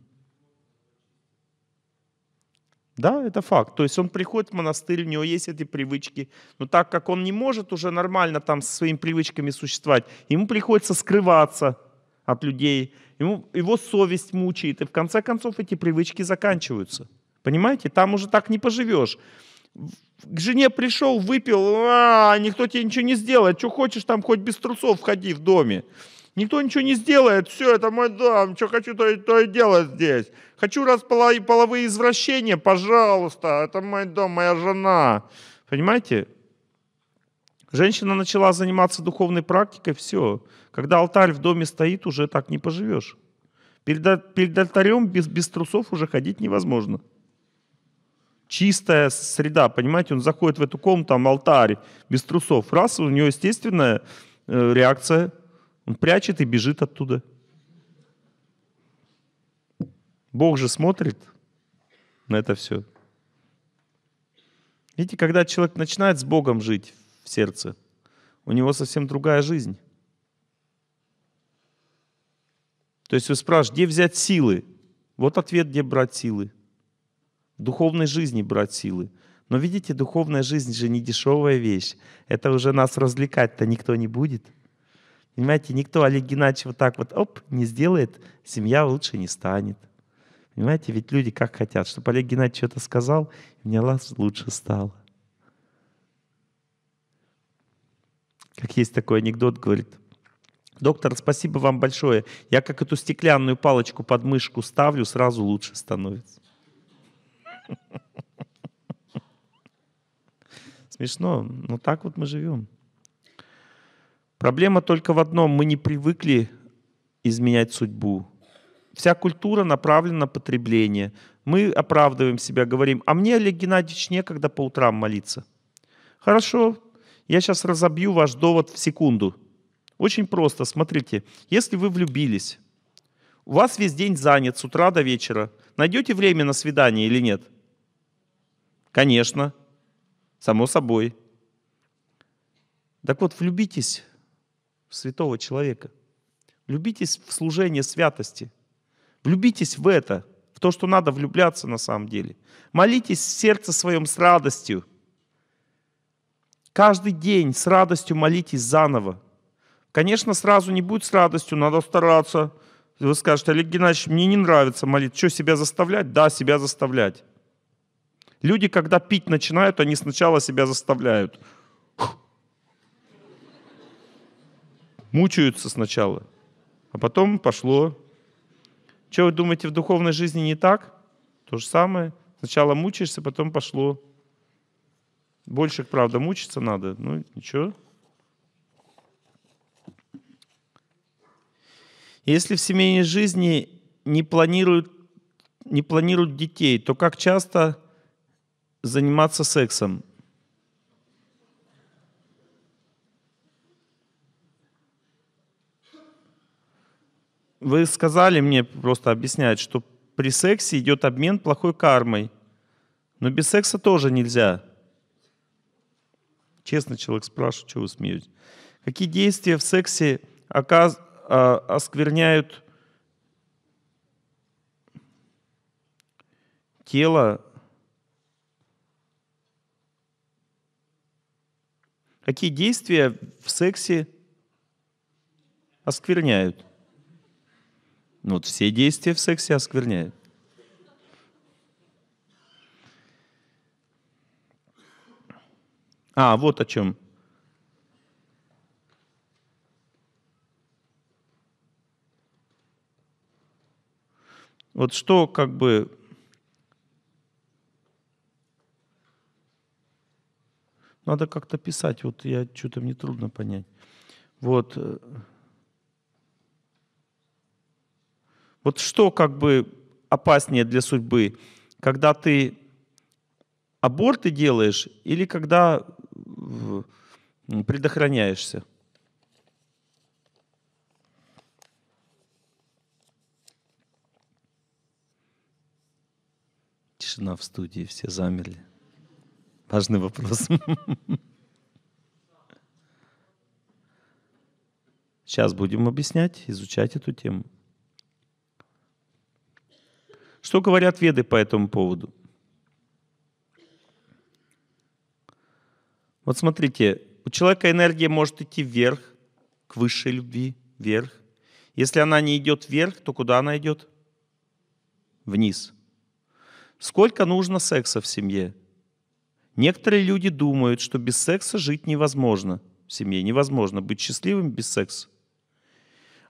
Да, это факт. То есть он приходит в монастырь, у него есть эти привычки, но так как он не может уже нормально там со своими привычками существовать, ему приходится скрываться от людей, ему, его совесть мучает, и в конце концов эти привычки заканчиваются. Понимаете, там уже так не поживешь. К жене пришел, выпил, а, никто тебе ничего не сделает. Что хочешь, там хоть без трусов входи в доме. Никто ничего не сделает, все, это мой дом, что хочу, то и, то и делать здесь. Хочу раз половые извращения, пожалуйста, это мой дом, моя жена. Понимаете? Женщина начала заниматься духовной практикой, все. Когда алтарь в доме стоит, уже так не поживешь. Перед, перед алтарем без, без трусов уже ходить невозможно чистая среда, понимаете, он заходит в эту комнату, там алтарь, без трусов, раз, у него естественная э, реакция, он прячет и бежит оттуда. Бог же смотрит на это все. Видите, когда человек начинает с Богом жить в сердце, у него совсем другая жизнь. То есть вы спрашиваете, где взять силы? Вот ответ, где брать силы – духовной жизни брать силы. Но видите, духовная жизнь же не дешевая вещь. Это уже нас развлекать-то никто не будет. Понимаете, никто Олег Геннадьевич вот так вот, оп, не сделает, семья лучше не станет. Понимаете, ведь люди как хотят, чтобы Олег Геннадьевич что-то сказал, и мне лучше стало. Как есть такой анекдот, говорит, доктор, спасибо вам большое. Я как эту стеклянную палочку под мышку ставлю, сразу лучше становится. Смешно, но так вот мы живем. Проблема только в одном, мы не привыкли изменять судьбу. Вся культура направлена на потребление. Мы оправдываем себя, говорим, а мне, Олег Геннадьевич, некогда по утрам молиться. Хорошо, я сейчас разобью ваш довод в секунду. Очень просто, смотрите, если вы влюбились, у вас весь день занят с утра до вечера, найдете время на свидание или нет – Конечно, само собой. Так вот, влюбитесь в святого человека. Влюбитесь в служение святости. Влюбитесь в это, в то, что надо влюбляться на самом деле. Молитесь в сердце своем с радостью. Каждый день с радостью молитесь заново. Конечно, сразу не будет с радостью, надо стараться. Вы скажете, Олег Геннадьевич, мне не нравится молиться. Что, себя заставлять? Да, себя заставлять. Люди, когда пить начинают, они сначала себя заставляют. Мучаются сначала, а потом пошло. Что вы думаете, в духовной жизни не так? То же самое. Сначала мучаешься, потом пошло. Больше, правда, мучиться надо. Ну, ничего. Если в семейной жизни не планируют, не планируют детей, то как часто заниматься сексом. Вы сказали мне просто объяснять, что при сексе идет обмен плохой кармой. Но без секса тоже нельзя. Честно человек спрашивает, чего вы смеетесь. Какие действия в сексе оказ... А, оскверняют тело Какие действия в сексе оскверняют? Ну, вот все действия в сексе оскверняют. А, вот о чем. Вот что как бы Надо как-то писать. Вот я что-то мне трудно понять. Вот. Э, вот что как бы опаснее для судьбы, когда ты аборты делаешь или когда э, предохраняешься? Тишина в студии, все замерли. Важный вопрос. Сейчас будем объяснять, изучать эту тему. Что говорят веды по этому поводу? Вот смотрите, у человека энергия может идти вверх, к высшей любви, вверх. Если она не идет вверх, то куда она идет? Вниз. Сколько нужно секса в семье? Некоторые люди думают, что без секса жить невозможно. В семье невозможно быть счастливым без секса.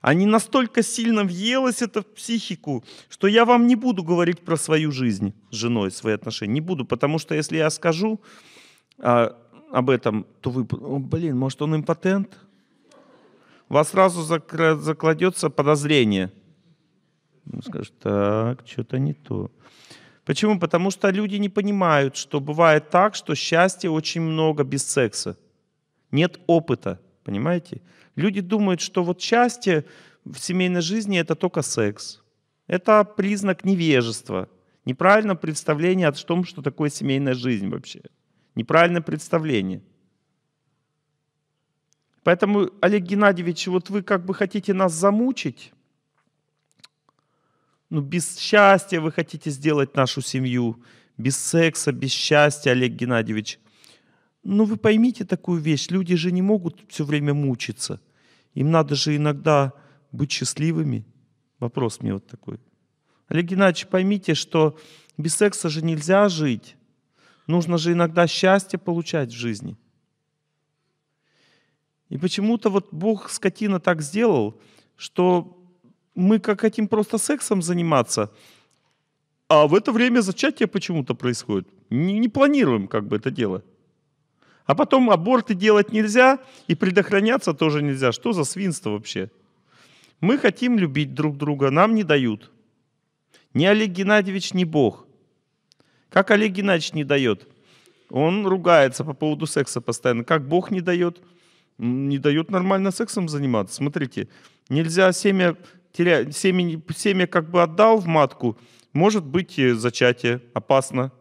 Они настолько сильно въелось это в психику, что я вам не буду говорить про свою жизнь с женой, свои отношения. Не буду, потому что если я скажу а, об этом, то вы, О, блин, может он импотент? вас сразу закладется подозрение. Он ну, скажет, так, что-то не то. Почему? Потому что люди не понимают, что бывает так, что счастья очень много без секса. Нет опыта, понимаете? Люди думают, что вот счастье в семейной жизни это только секс. Это признак невежества, неправильное представление о том, что такое семейная жизнь вообще. Неправильное представление. Поэтому, Олег Геннадьевич, вот вы как бы хотите нас замучить, ну, без счастья вы хотите сделать нашу семью, без секса, без счастья, Олег Геннадьевич. Ну, вы поймите такую вещь, люди же не могут все время мучиться. Им надо же иногда быть счастливыми. Вопрос мне вот такой. Олег Геннадьевич, поймите, что без секса же нельзя жить. Нужно же иногда счастье получать в жизни. И почему-то вот Бог скотина так сделал, что мы как хотим просто сексом заниматься, а в это время зачатие почему-то происходит. Не, не планируем как бы это дело. А потом аборты делать нельзя, и предохраняться тоже нельзя. Что за свинство вообще? Мы хотим любить друг друга, нам не дают. Ни Олег Геннадьевич, ни Бог. Как Олег Геннадьевич не дает? Он ругается по поводу секса постоянно. Как Бог не дает? Не дает нормально сексом заниматься. Смотрите, нельзя семя теряет, семя, семя как бы отдал в матку, может быть зачатие, опасно.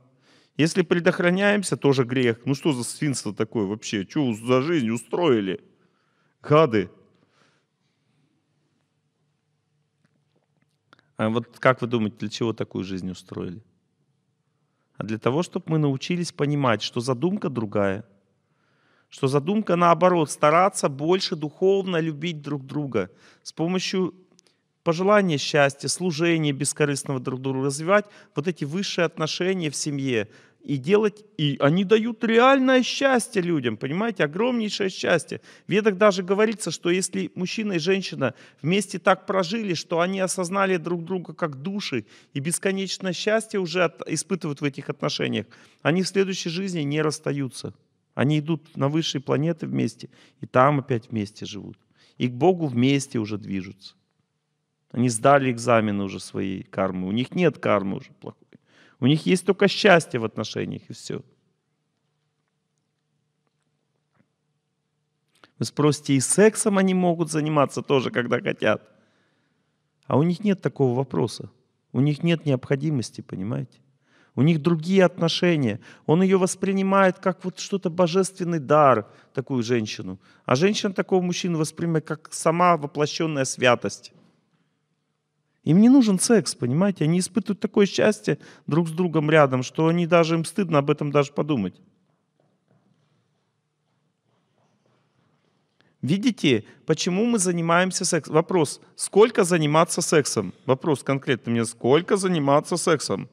Если предохраняемся, тоже грех. Ну что за свинство такое вообще? Что за жизнь устроили? Гады. А вот как вы думаете, для чего такую жизнь устроили? А для того, чтобы мы научились понимать, что задумка другая, что задумка наоборот, стараться больше духовно любить друг друга с помощью пожелание счастья, служение бескорыстного друг другу, развивать вот эти высшие отношения в семье и делать, и они дают реальное счастье людям, понимаете, огромнейшее счастье. В ведах даже говорится, что если мужчина и женщина вместе так прожили, что они осознали друг друга как души, и бесконечное счастье уже от, испытывают в этих отношениях, они в следующей жизни не расстаются. Они идут на высшие планеты вместе, и там опять вместе живут. И к Богу вместе уже движутся. Они сдали экзамены уже своей кармы. У них нет кармы уже плохой. У них есть только счастье в отношениях и все. Вы спросите, и сексом они могут заниматься тоже, когда хотят. А у них нет такого вопроса. У них нет необходимости, понимаете? У них другие отношения. Он ее воспринимает как вот что-то божественный дар, такую женщину. А женщина такого мужчину воспринимает как сама воплощенная святость. Им не нужен секс, понимаете? Они испытывают такое счастье друг с другом рядом, что они даже им стыдно об этом даже подумать. Видите, почему мы занимаемся сексом? Вопрос, сколько заниматься сексом? Вопрос конкретно мне, сколько заниматься сексом?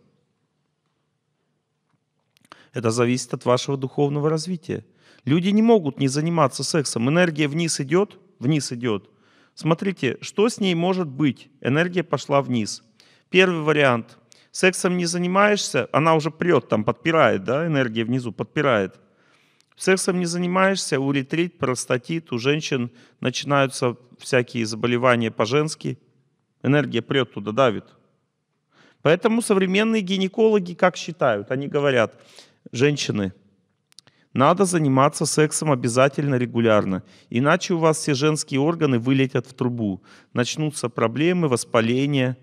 Это зависит от вашего духовного развития. Люди не могут не заниматься сексом. Энергия вниз идет, вниз идет. Смотрите, что с ней может быть? Энергия пошла вниз. Первый вариант. Сексом не занимаешься, она уже прет, там подпирает, да, энергия внизу подпирает. Сексом не занимаешься, уретрит, простатит, у женщин начинаются всякие заболевания по-женски. Энергия прет туда, давит. Поэтому современные гинекологи как считают? Они говорят, женщины – надо заниматься сексом обязательно регулярно, иначе у вас все женские органы вылетят в трубу. Начнутся проблемы, воспаления.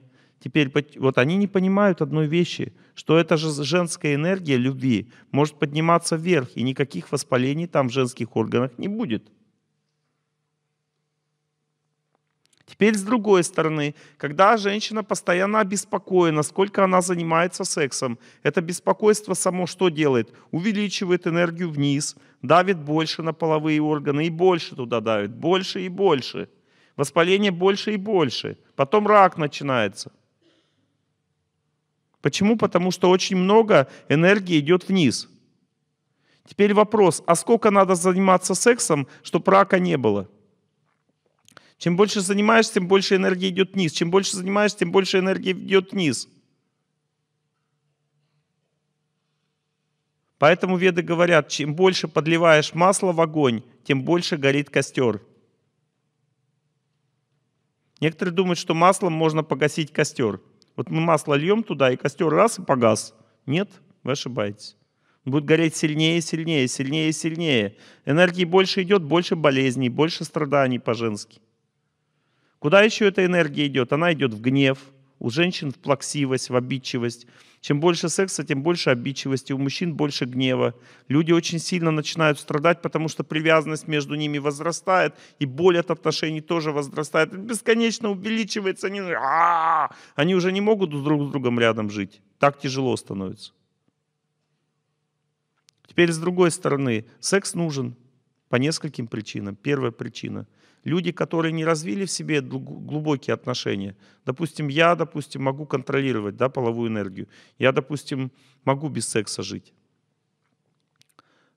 Теперь вот они не понимают одной вещи, что эта же женская энергия любви может подниматься вверх, и никаких воспалений там в женских органах не будет. Теперь с другой стороны, когда женщина постоянно обеспокоена, сколько она занимается сексом, это беспокойство само что делает? Увеличивает энергию вниз, давит больше на половые органы и больше туда давит, больше и больше. Воспаление больше и больше. Потом рак начинается. Почему? Потому что очень много энергии идет вниз. Теперь вопрос, а сколько надо заниматься сексом, чтобы рака не было? Чем больше занимаешься, тем больше энергии идет вниз. Чем больше занимаешься, тем больше энергии идет вниз. Поэтому веды говорят, чем больше подливаешь масло в огонь, тем больше горит костер. Некоторые думают, что маслом можно погасить костер. Вот мы масло льем туда, и костер раз и погас. Нет, вы ошибаетесь. Он будет гореть сильнее, сильнее, сильнее, сильнее. Энергии больше идет, больше болезней, больше страданий по-женски. Куда еще эта энергия идет? Она идет в гнев, у женщин в плаксивость, в обидчивость. Чем больше секса, тем больше обидчивости, у мужчин больше гнева. Люди очень сильно начинают страдать, потому что привязанность между ними возрастает, и боль от отношений тоже возрастает. Это бесконечно увеличивается. Они, они уже не могут друг с другом рядом жить. Так тяжело становится. Теперь с другой стороны, секс нужен по нескольким причинам. Первая причина – Люди, которые не развили в себе глубокие отношения, допустим, я, допустим, могу контролировать да, половую энергию, я, допустим, могу без секса жить.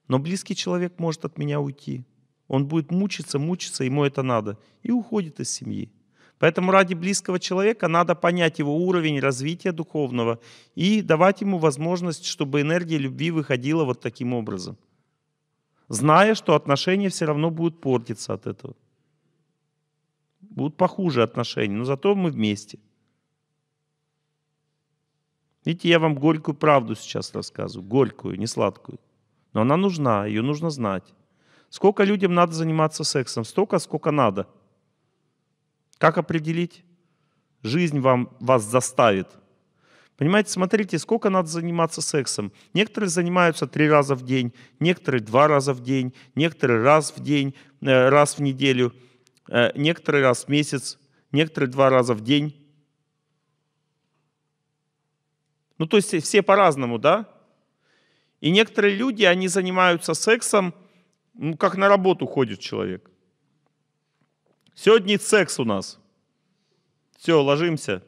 Но близкий человек может от меня уйти. Он будет мучиться, мучиться, ему это надо. И уходит из семьи. Поэтому ради близкого человека надо понять его уровень развития духовного и давать ему возможность, чтобы энергия любви выходила вот таким образом. Зная, что отношения все равно будут портиться от этого. Будут похуже отношения, но зато мы вместе. Видите, я вам горькую правду сейчас рассказываю. Горькую, не сладкую. Но она нужна, ее нужно знать. Сколько людям надо заниматься сексом? Столько, сколько надо. Как определить? Жизнь вам, вас заставит. Понимаете, смотрите, сколько надо заниматься сексом. Некоторые занимаются три раза в день, некоторые два раза в день, некоторые раз в день, э, раз в неделю – Э, некоторые раз в месяц, некоторые два раза в день. Ну, то есть все по-разному, да? И некоторые люди, они занимаются сексом, ну, как на работу ходит человек. Сегодня секс у нас. Все, ложимся.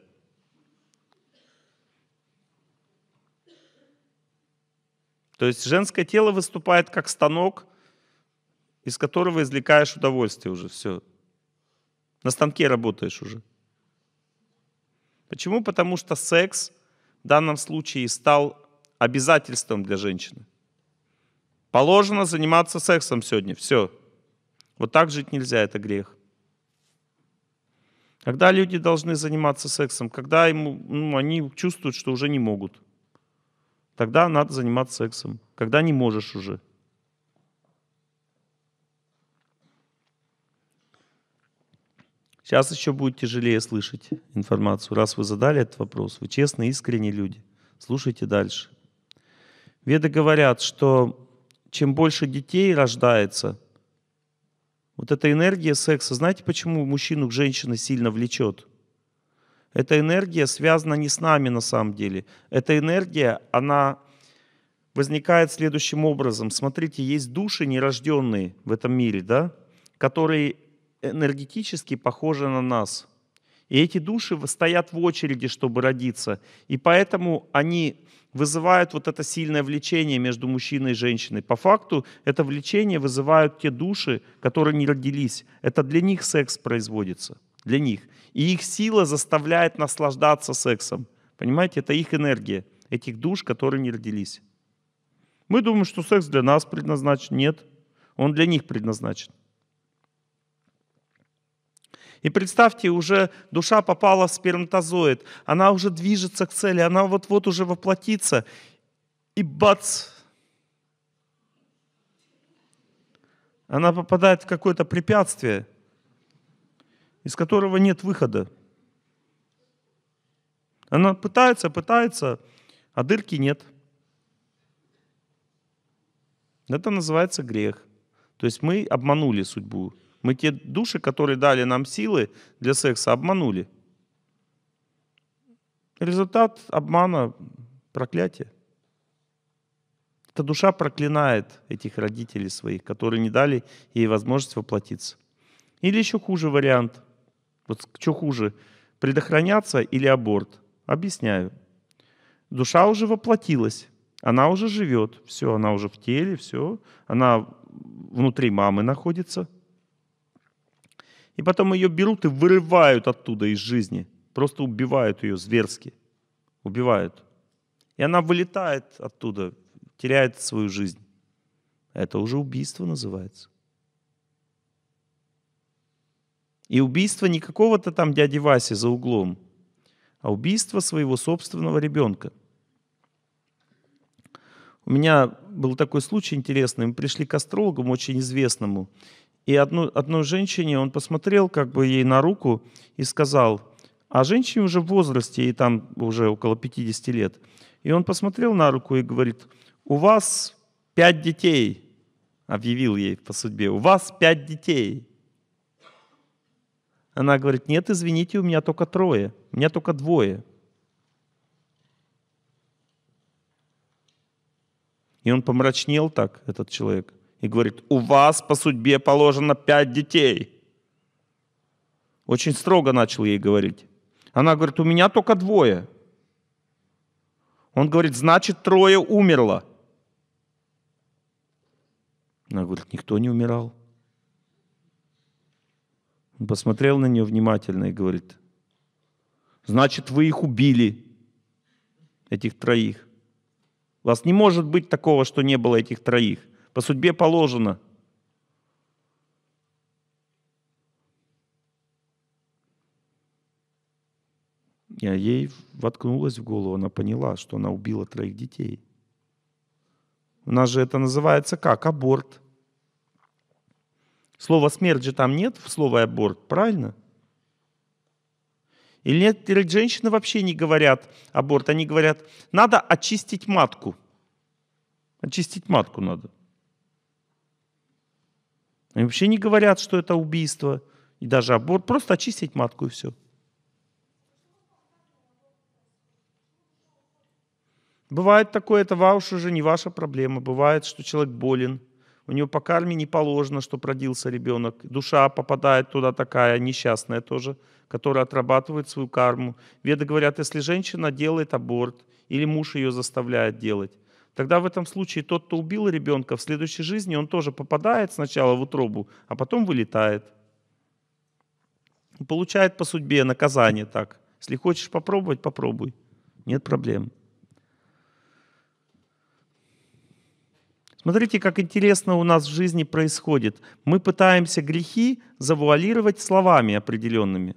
То есть женское тело выступает как станок, из которого извлекаешь удовольствие уже все. На станке работаешь уже. Почему? Потому что секс в данном случае стал обязательством для женщины. Положено заниматься сексом сегодня. Все. Вот так жить нельзя, это грех. Когда люди должны заниматься сексом, когда им, ну, они чувствуют, что уже не могут, тогда надо заниматься сексом. Когда не можешь уже – Сейчас еще будет тяжелее слышать информацию. Раз вы задали этот вопрос, вы честные, искренние люди. Слушайте дальше. Веды говорят, что чем больше детей рождается, вот эта энергия секса, знаете, почему мужчину к женщине сильно влечет? Эта энергия связана не с нами на самом деле. Эта энергия, она возникает следующим образом. Смотрите, есть души нерожденные в этом мире, да, которые энергетически похожи на нас. И эти души стоят в очереди, чтобы родиться. И поэтому они вызывают вот это сильное влечение между мужчиной и женщиной. По факту это влечение вызывают те души, которые не родились. Это для них секс производится. Для них. И их сила заставляет наслаждаться сексом. Понимаете, это их энергия, этих душ, которые не родились. Мы думаем, что секс для нас предназначен. Нет, он для них предназначен. И представьте, уже душа попала в сперматозоид, она уже движется к цели, она вот-вот уже воплотится, и бац! Она попадает в какое-то препятствие, из которого нет выхода. Она пытается, пытается, а дырки нет. Это называется грех. То есть мы обманули судьбу. Мы те души, которые дали нам силы для секса, обманули. Результат обмана – проклятие. Эта душа проклинает этих родителей своих, которые не дали ей возможность воплотиться. Или еще хуже вариант. Вот что хуже, предохраняться или аборт? Объясняю. Душа уже воплотилась, она уже живет, все, она уже в теле, все, она внутри мамы находится – и потом ее берут и вырывают оттуда из жизни. Просто убивают ее зверски. Убивают. И она вылетает оттуда, теряет свою жизнь. Это уже убийство называется. И убийство не какого-то там дяди Васи за углом, а убийство своего собственного ребенка. У меня был такой случай интересный. Мы пришли к астрологам очень известному, и одну, одной женщине он посмотрел как бы ей на руку и сказал, а женщине уже в возрасте, и там уже около 50 лет. И он посмотрел на руку и говорит, у вас пять детей, объявил ей по судьбе, у вас пять детей. Она говорит, нет, извините, у меня только трое, у меня только двое. И он помрачнел так, этот человек и говорит, у вас по судьбе положено пять детей. Очень строго начал ей говорить. Она говорит, у меня только двое. Он говорит, значит, трое умерло. Она говорит, никто не умирал. Он посмотрел на нее внимательно и говорит, значит, вы их убили, этих троих. У вас не может быть такого, что не было этих троих. По судьбе положено. И ей воткнулась в голову, она поняла, что она убила троих детей. У нас же это называется как? Аборт. Слово смерть же там нет в слове аборт, правильно? Или нет, или женщины вообще не говорят аборт, они говорят, надо очистить матку. Очистить матку надо. Они вообще не говорят, что это убийство и даже аборт. Просто очистить матку и все. Бывает такое, это ваша уже не ваша проблема. Бывает, что человек болен, у него по карме не положено, что родился ребенок. Душа попадает туда такая несчастная тоже, которая отрабатывает свою карму. Веды говорят, если женщина делает аборт или муж ее заставляет делать, тогда в этом случае тот, кто убил ребенка, в следующей жизни он тоже попадает сначала в утробу, а потом вылетает. Получает по судьбе наказание так. Если хочешь попробовать, попробуй. Нет проблем. Смотрите, как интересно у нас в жизни происходит. Мы пытаемся грехи завуалировать словами определенными.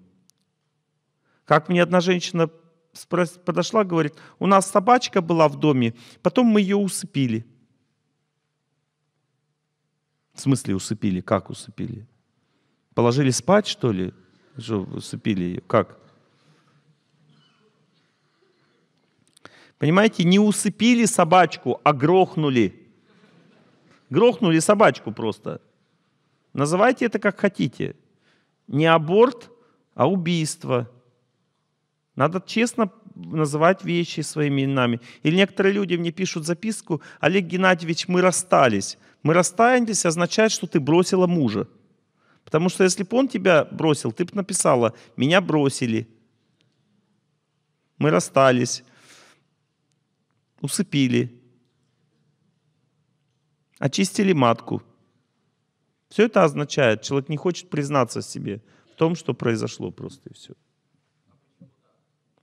Как мне одна женщина подошла, говорит, у нас собачка была в доме, потом мы ее усыпили. В смысле усыпили? Как усыпили? Положили спать, что ли? Что, усыпили ее? Как? Понимаете, не усыпили собачку, а грохнули. Грохнули собачку просто. Называйте это как хотите. Не аборт, а убийство – надо честно называть вещи своими именами. Или некоторые люди мне пишут записку, Олег Геннадьевич, мы расстались. Мы расстались означает, что ты бросила мужа. Потому что если бы он тебя бросил, ты бы написала, меня бросили. Мы расстались. Усыпили. Очистили матку. Все это означает, человек не хочет признаться себе в том, что произошло просто и все.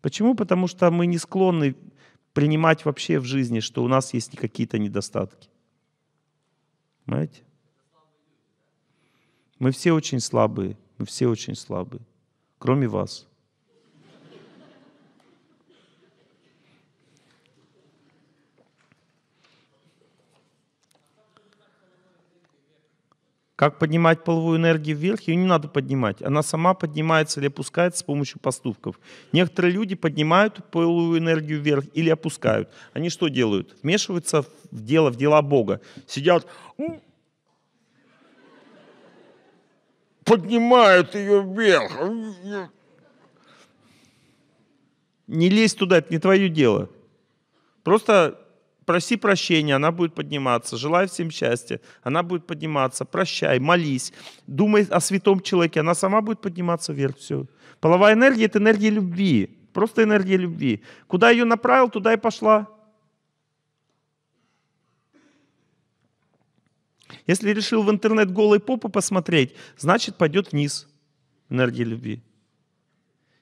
Почему? Потому что мы не склонны принимать вообще в жизни, что у нас есть какие-то недостатки. Понимаете? Мы все очень слабые, мы все очень слабые, кроме вас. Как поднимать половую энергию вверх? Ее не надо поднимать. Она сама поднимается или опускается с помощью поступков. Некоторые люди поднимают половую энергию вверх или опускают. Они что делают? Вмешиваются в дело, в дела Бога. Сидят, поднимают ее вверх. Не лезь туда, это не твое дело. Просто проси прощения, она будет подниматься. Желаю всем счастья, она будет подниматься. Прощай, молись, думай о святом человеке, она сама будет подниматься вверх. Все. Половая энергия – это энергия любви, просто энергия любви. Куда ее направил, туда и пошла. Если решил в интернет голой попы посмотреть, значит пойдет вниз энергия любви.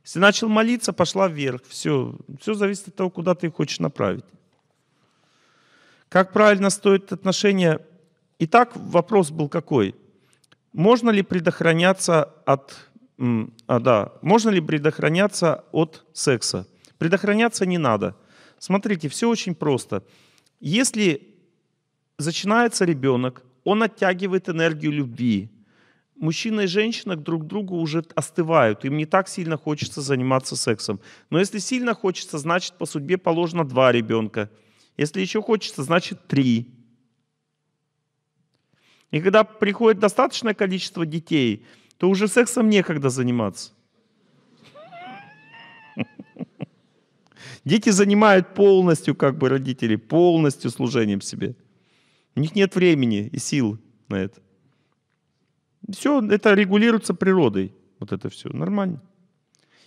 Если начал молиться, пошла вверх. Все, все зависит от того, куда ты хочешь направить. Как правильно стоит отношения? Итак, вопрос был какой? Можно ли предохраняться от, а, да, можно ли предохраняться от секса? Предохраняться не надо. Смотрите, все очень просто. Если начинается ребенок, он оттягивает энергию любви. Мужчина и женщина друг к другу уже остывают, им не так сильно хочется заниматься сексом. Но если сильно хочется, значит по судьбе положено два ребенка – если еще хочется, значит три. И когда приходит достаточное количество детей, то уже сексом некогда заниматься. Дети занимают полностью, как бы родители, полностью служением себе. У них нет времени и сил на это. Все это регулируется природой. Вот это все нормально.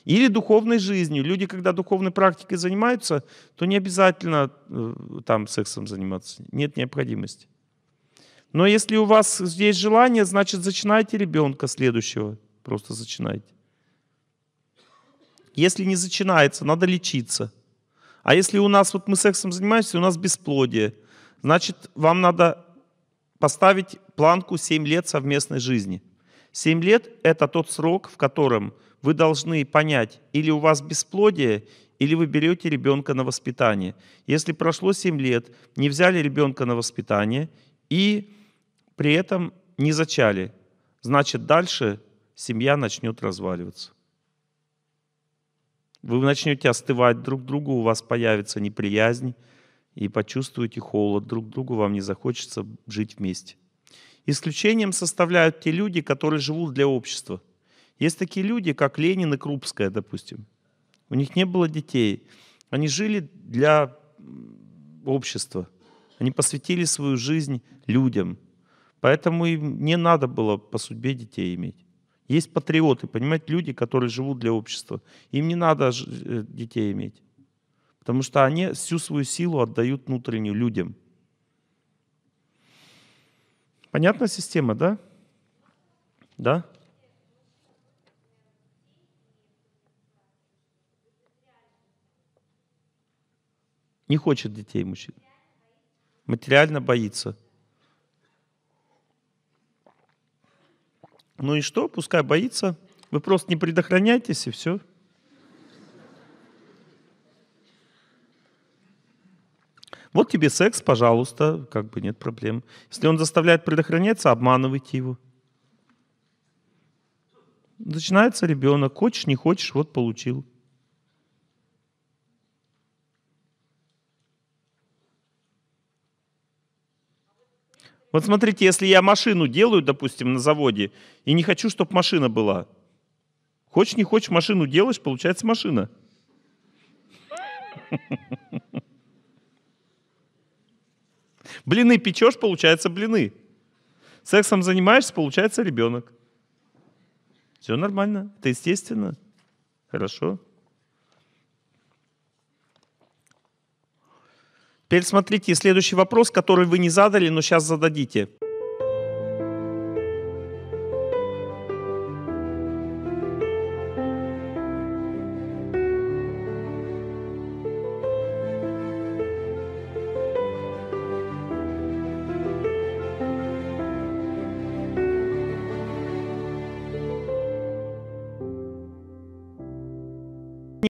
Или духовной жизнью. Люди, когда духовной практикой занимаются, то не обязательно э, там сексом заниматься. Нет необходимости. Но если у вас здесь желание, значит, зачинайте ребенка следующего. Просто зачинайте. Если не зачинается, надо лечиться. А если у нас, вот мы сексом занимаемся, у нас бесплодие, значит, вам надо поставить планку 7 лет совместной жизни. Семь лет – это тот срок, в котором вы должны понять, или у вас бесплодие, или вы берете ребенка на воспитание. Если прошло семь лет, не взяли ребенка на воспитание и при этом не зачали, значит дальше семья начнет разваливаться. Вы начнете остывать друг к другу, у вас появится неприязнь, и почувствуете холод друг к другу, вам не захочется жить вместе. Исключением составляют те люди, которые живут для общества. Есть такие люди, как Ленин и Крупская, допустим. У них не было детей. Они жили для общества. Они посвятили свою жизнь людям. Поэтому им не надо было по судьбе детей иметь. Есть патриоты, понимаете, люди, которые живут для общества. Им не надо э, детей иметь. Потому что они всю свою силу отдают внутреннюю людям. Понятна система, да? Да? Не хочет детей мужчина. Материально боится. Ну и что? Пускай боится. Вы просто не предохраняйтесь и все. Вот тебе секс, пожалуйста, как бы нет проблем. Если он заставляет предохраняться, обманывайте его. Начинается ребенок, хочешь, не хочешь, вот получил. Вот смотрите, если я машину делаю, допустим, на заводе, и не хочу, чтобы машина была. Хочешь, не хочешь, машину делаешь, получается машина. Блины печешь, получается блины. Сексом занимаешься, получается ребенок. Все нормально, это естественно. Хорошо. Теперь смотрите следующий вопрос, который вы не задали, но сейчас зададите.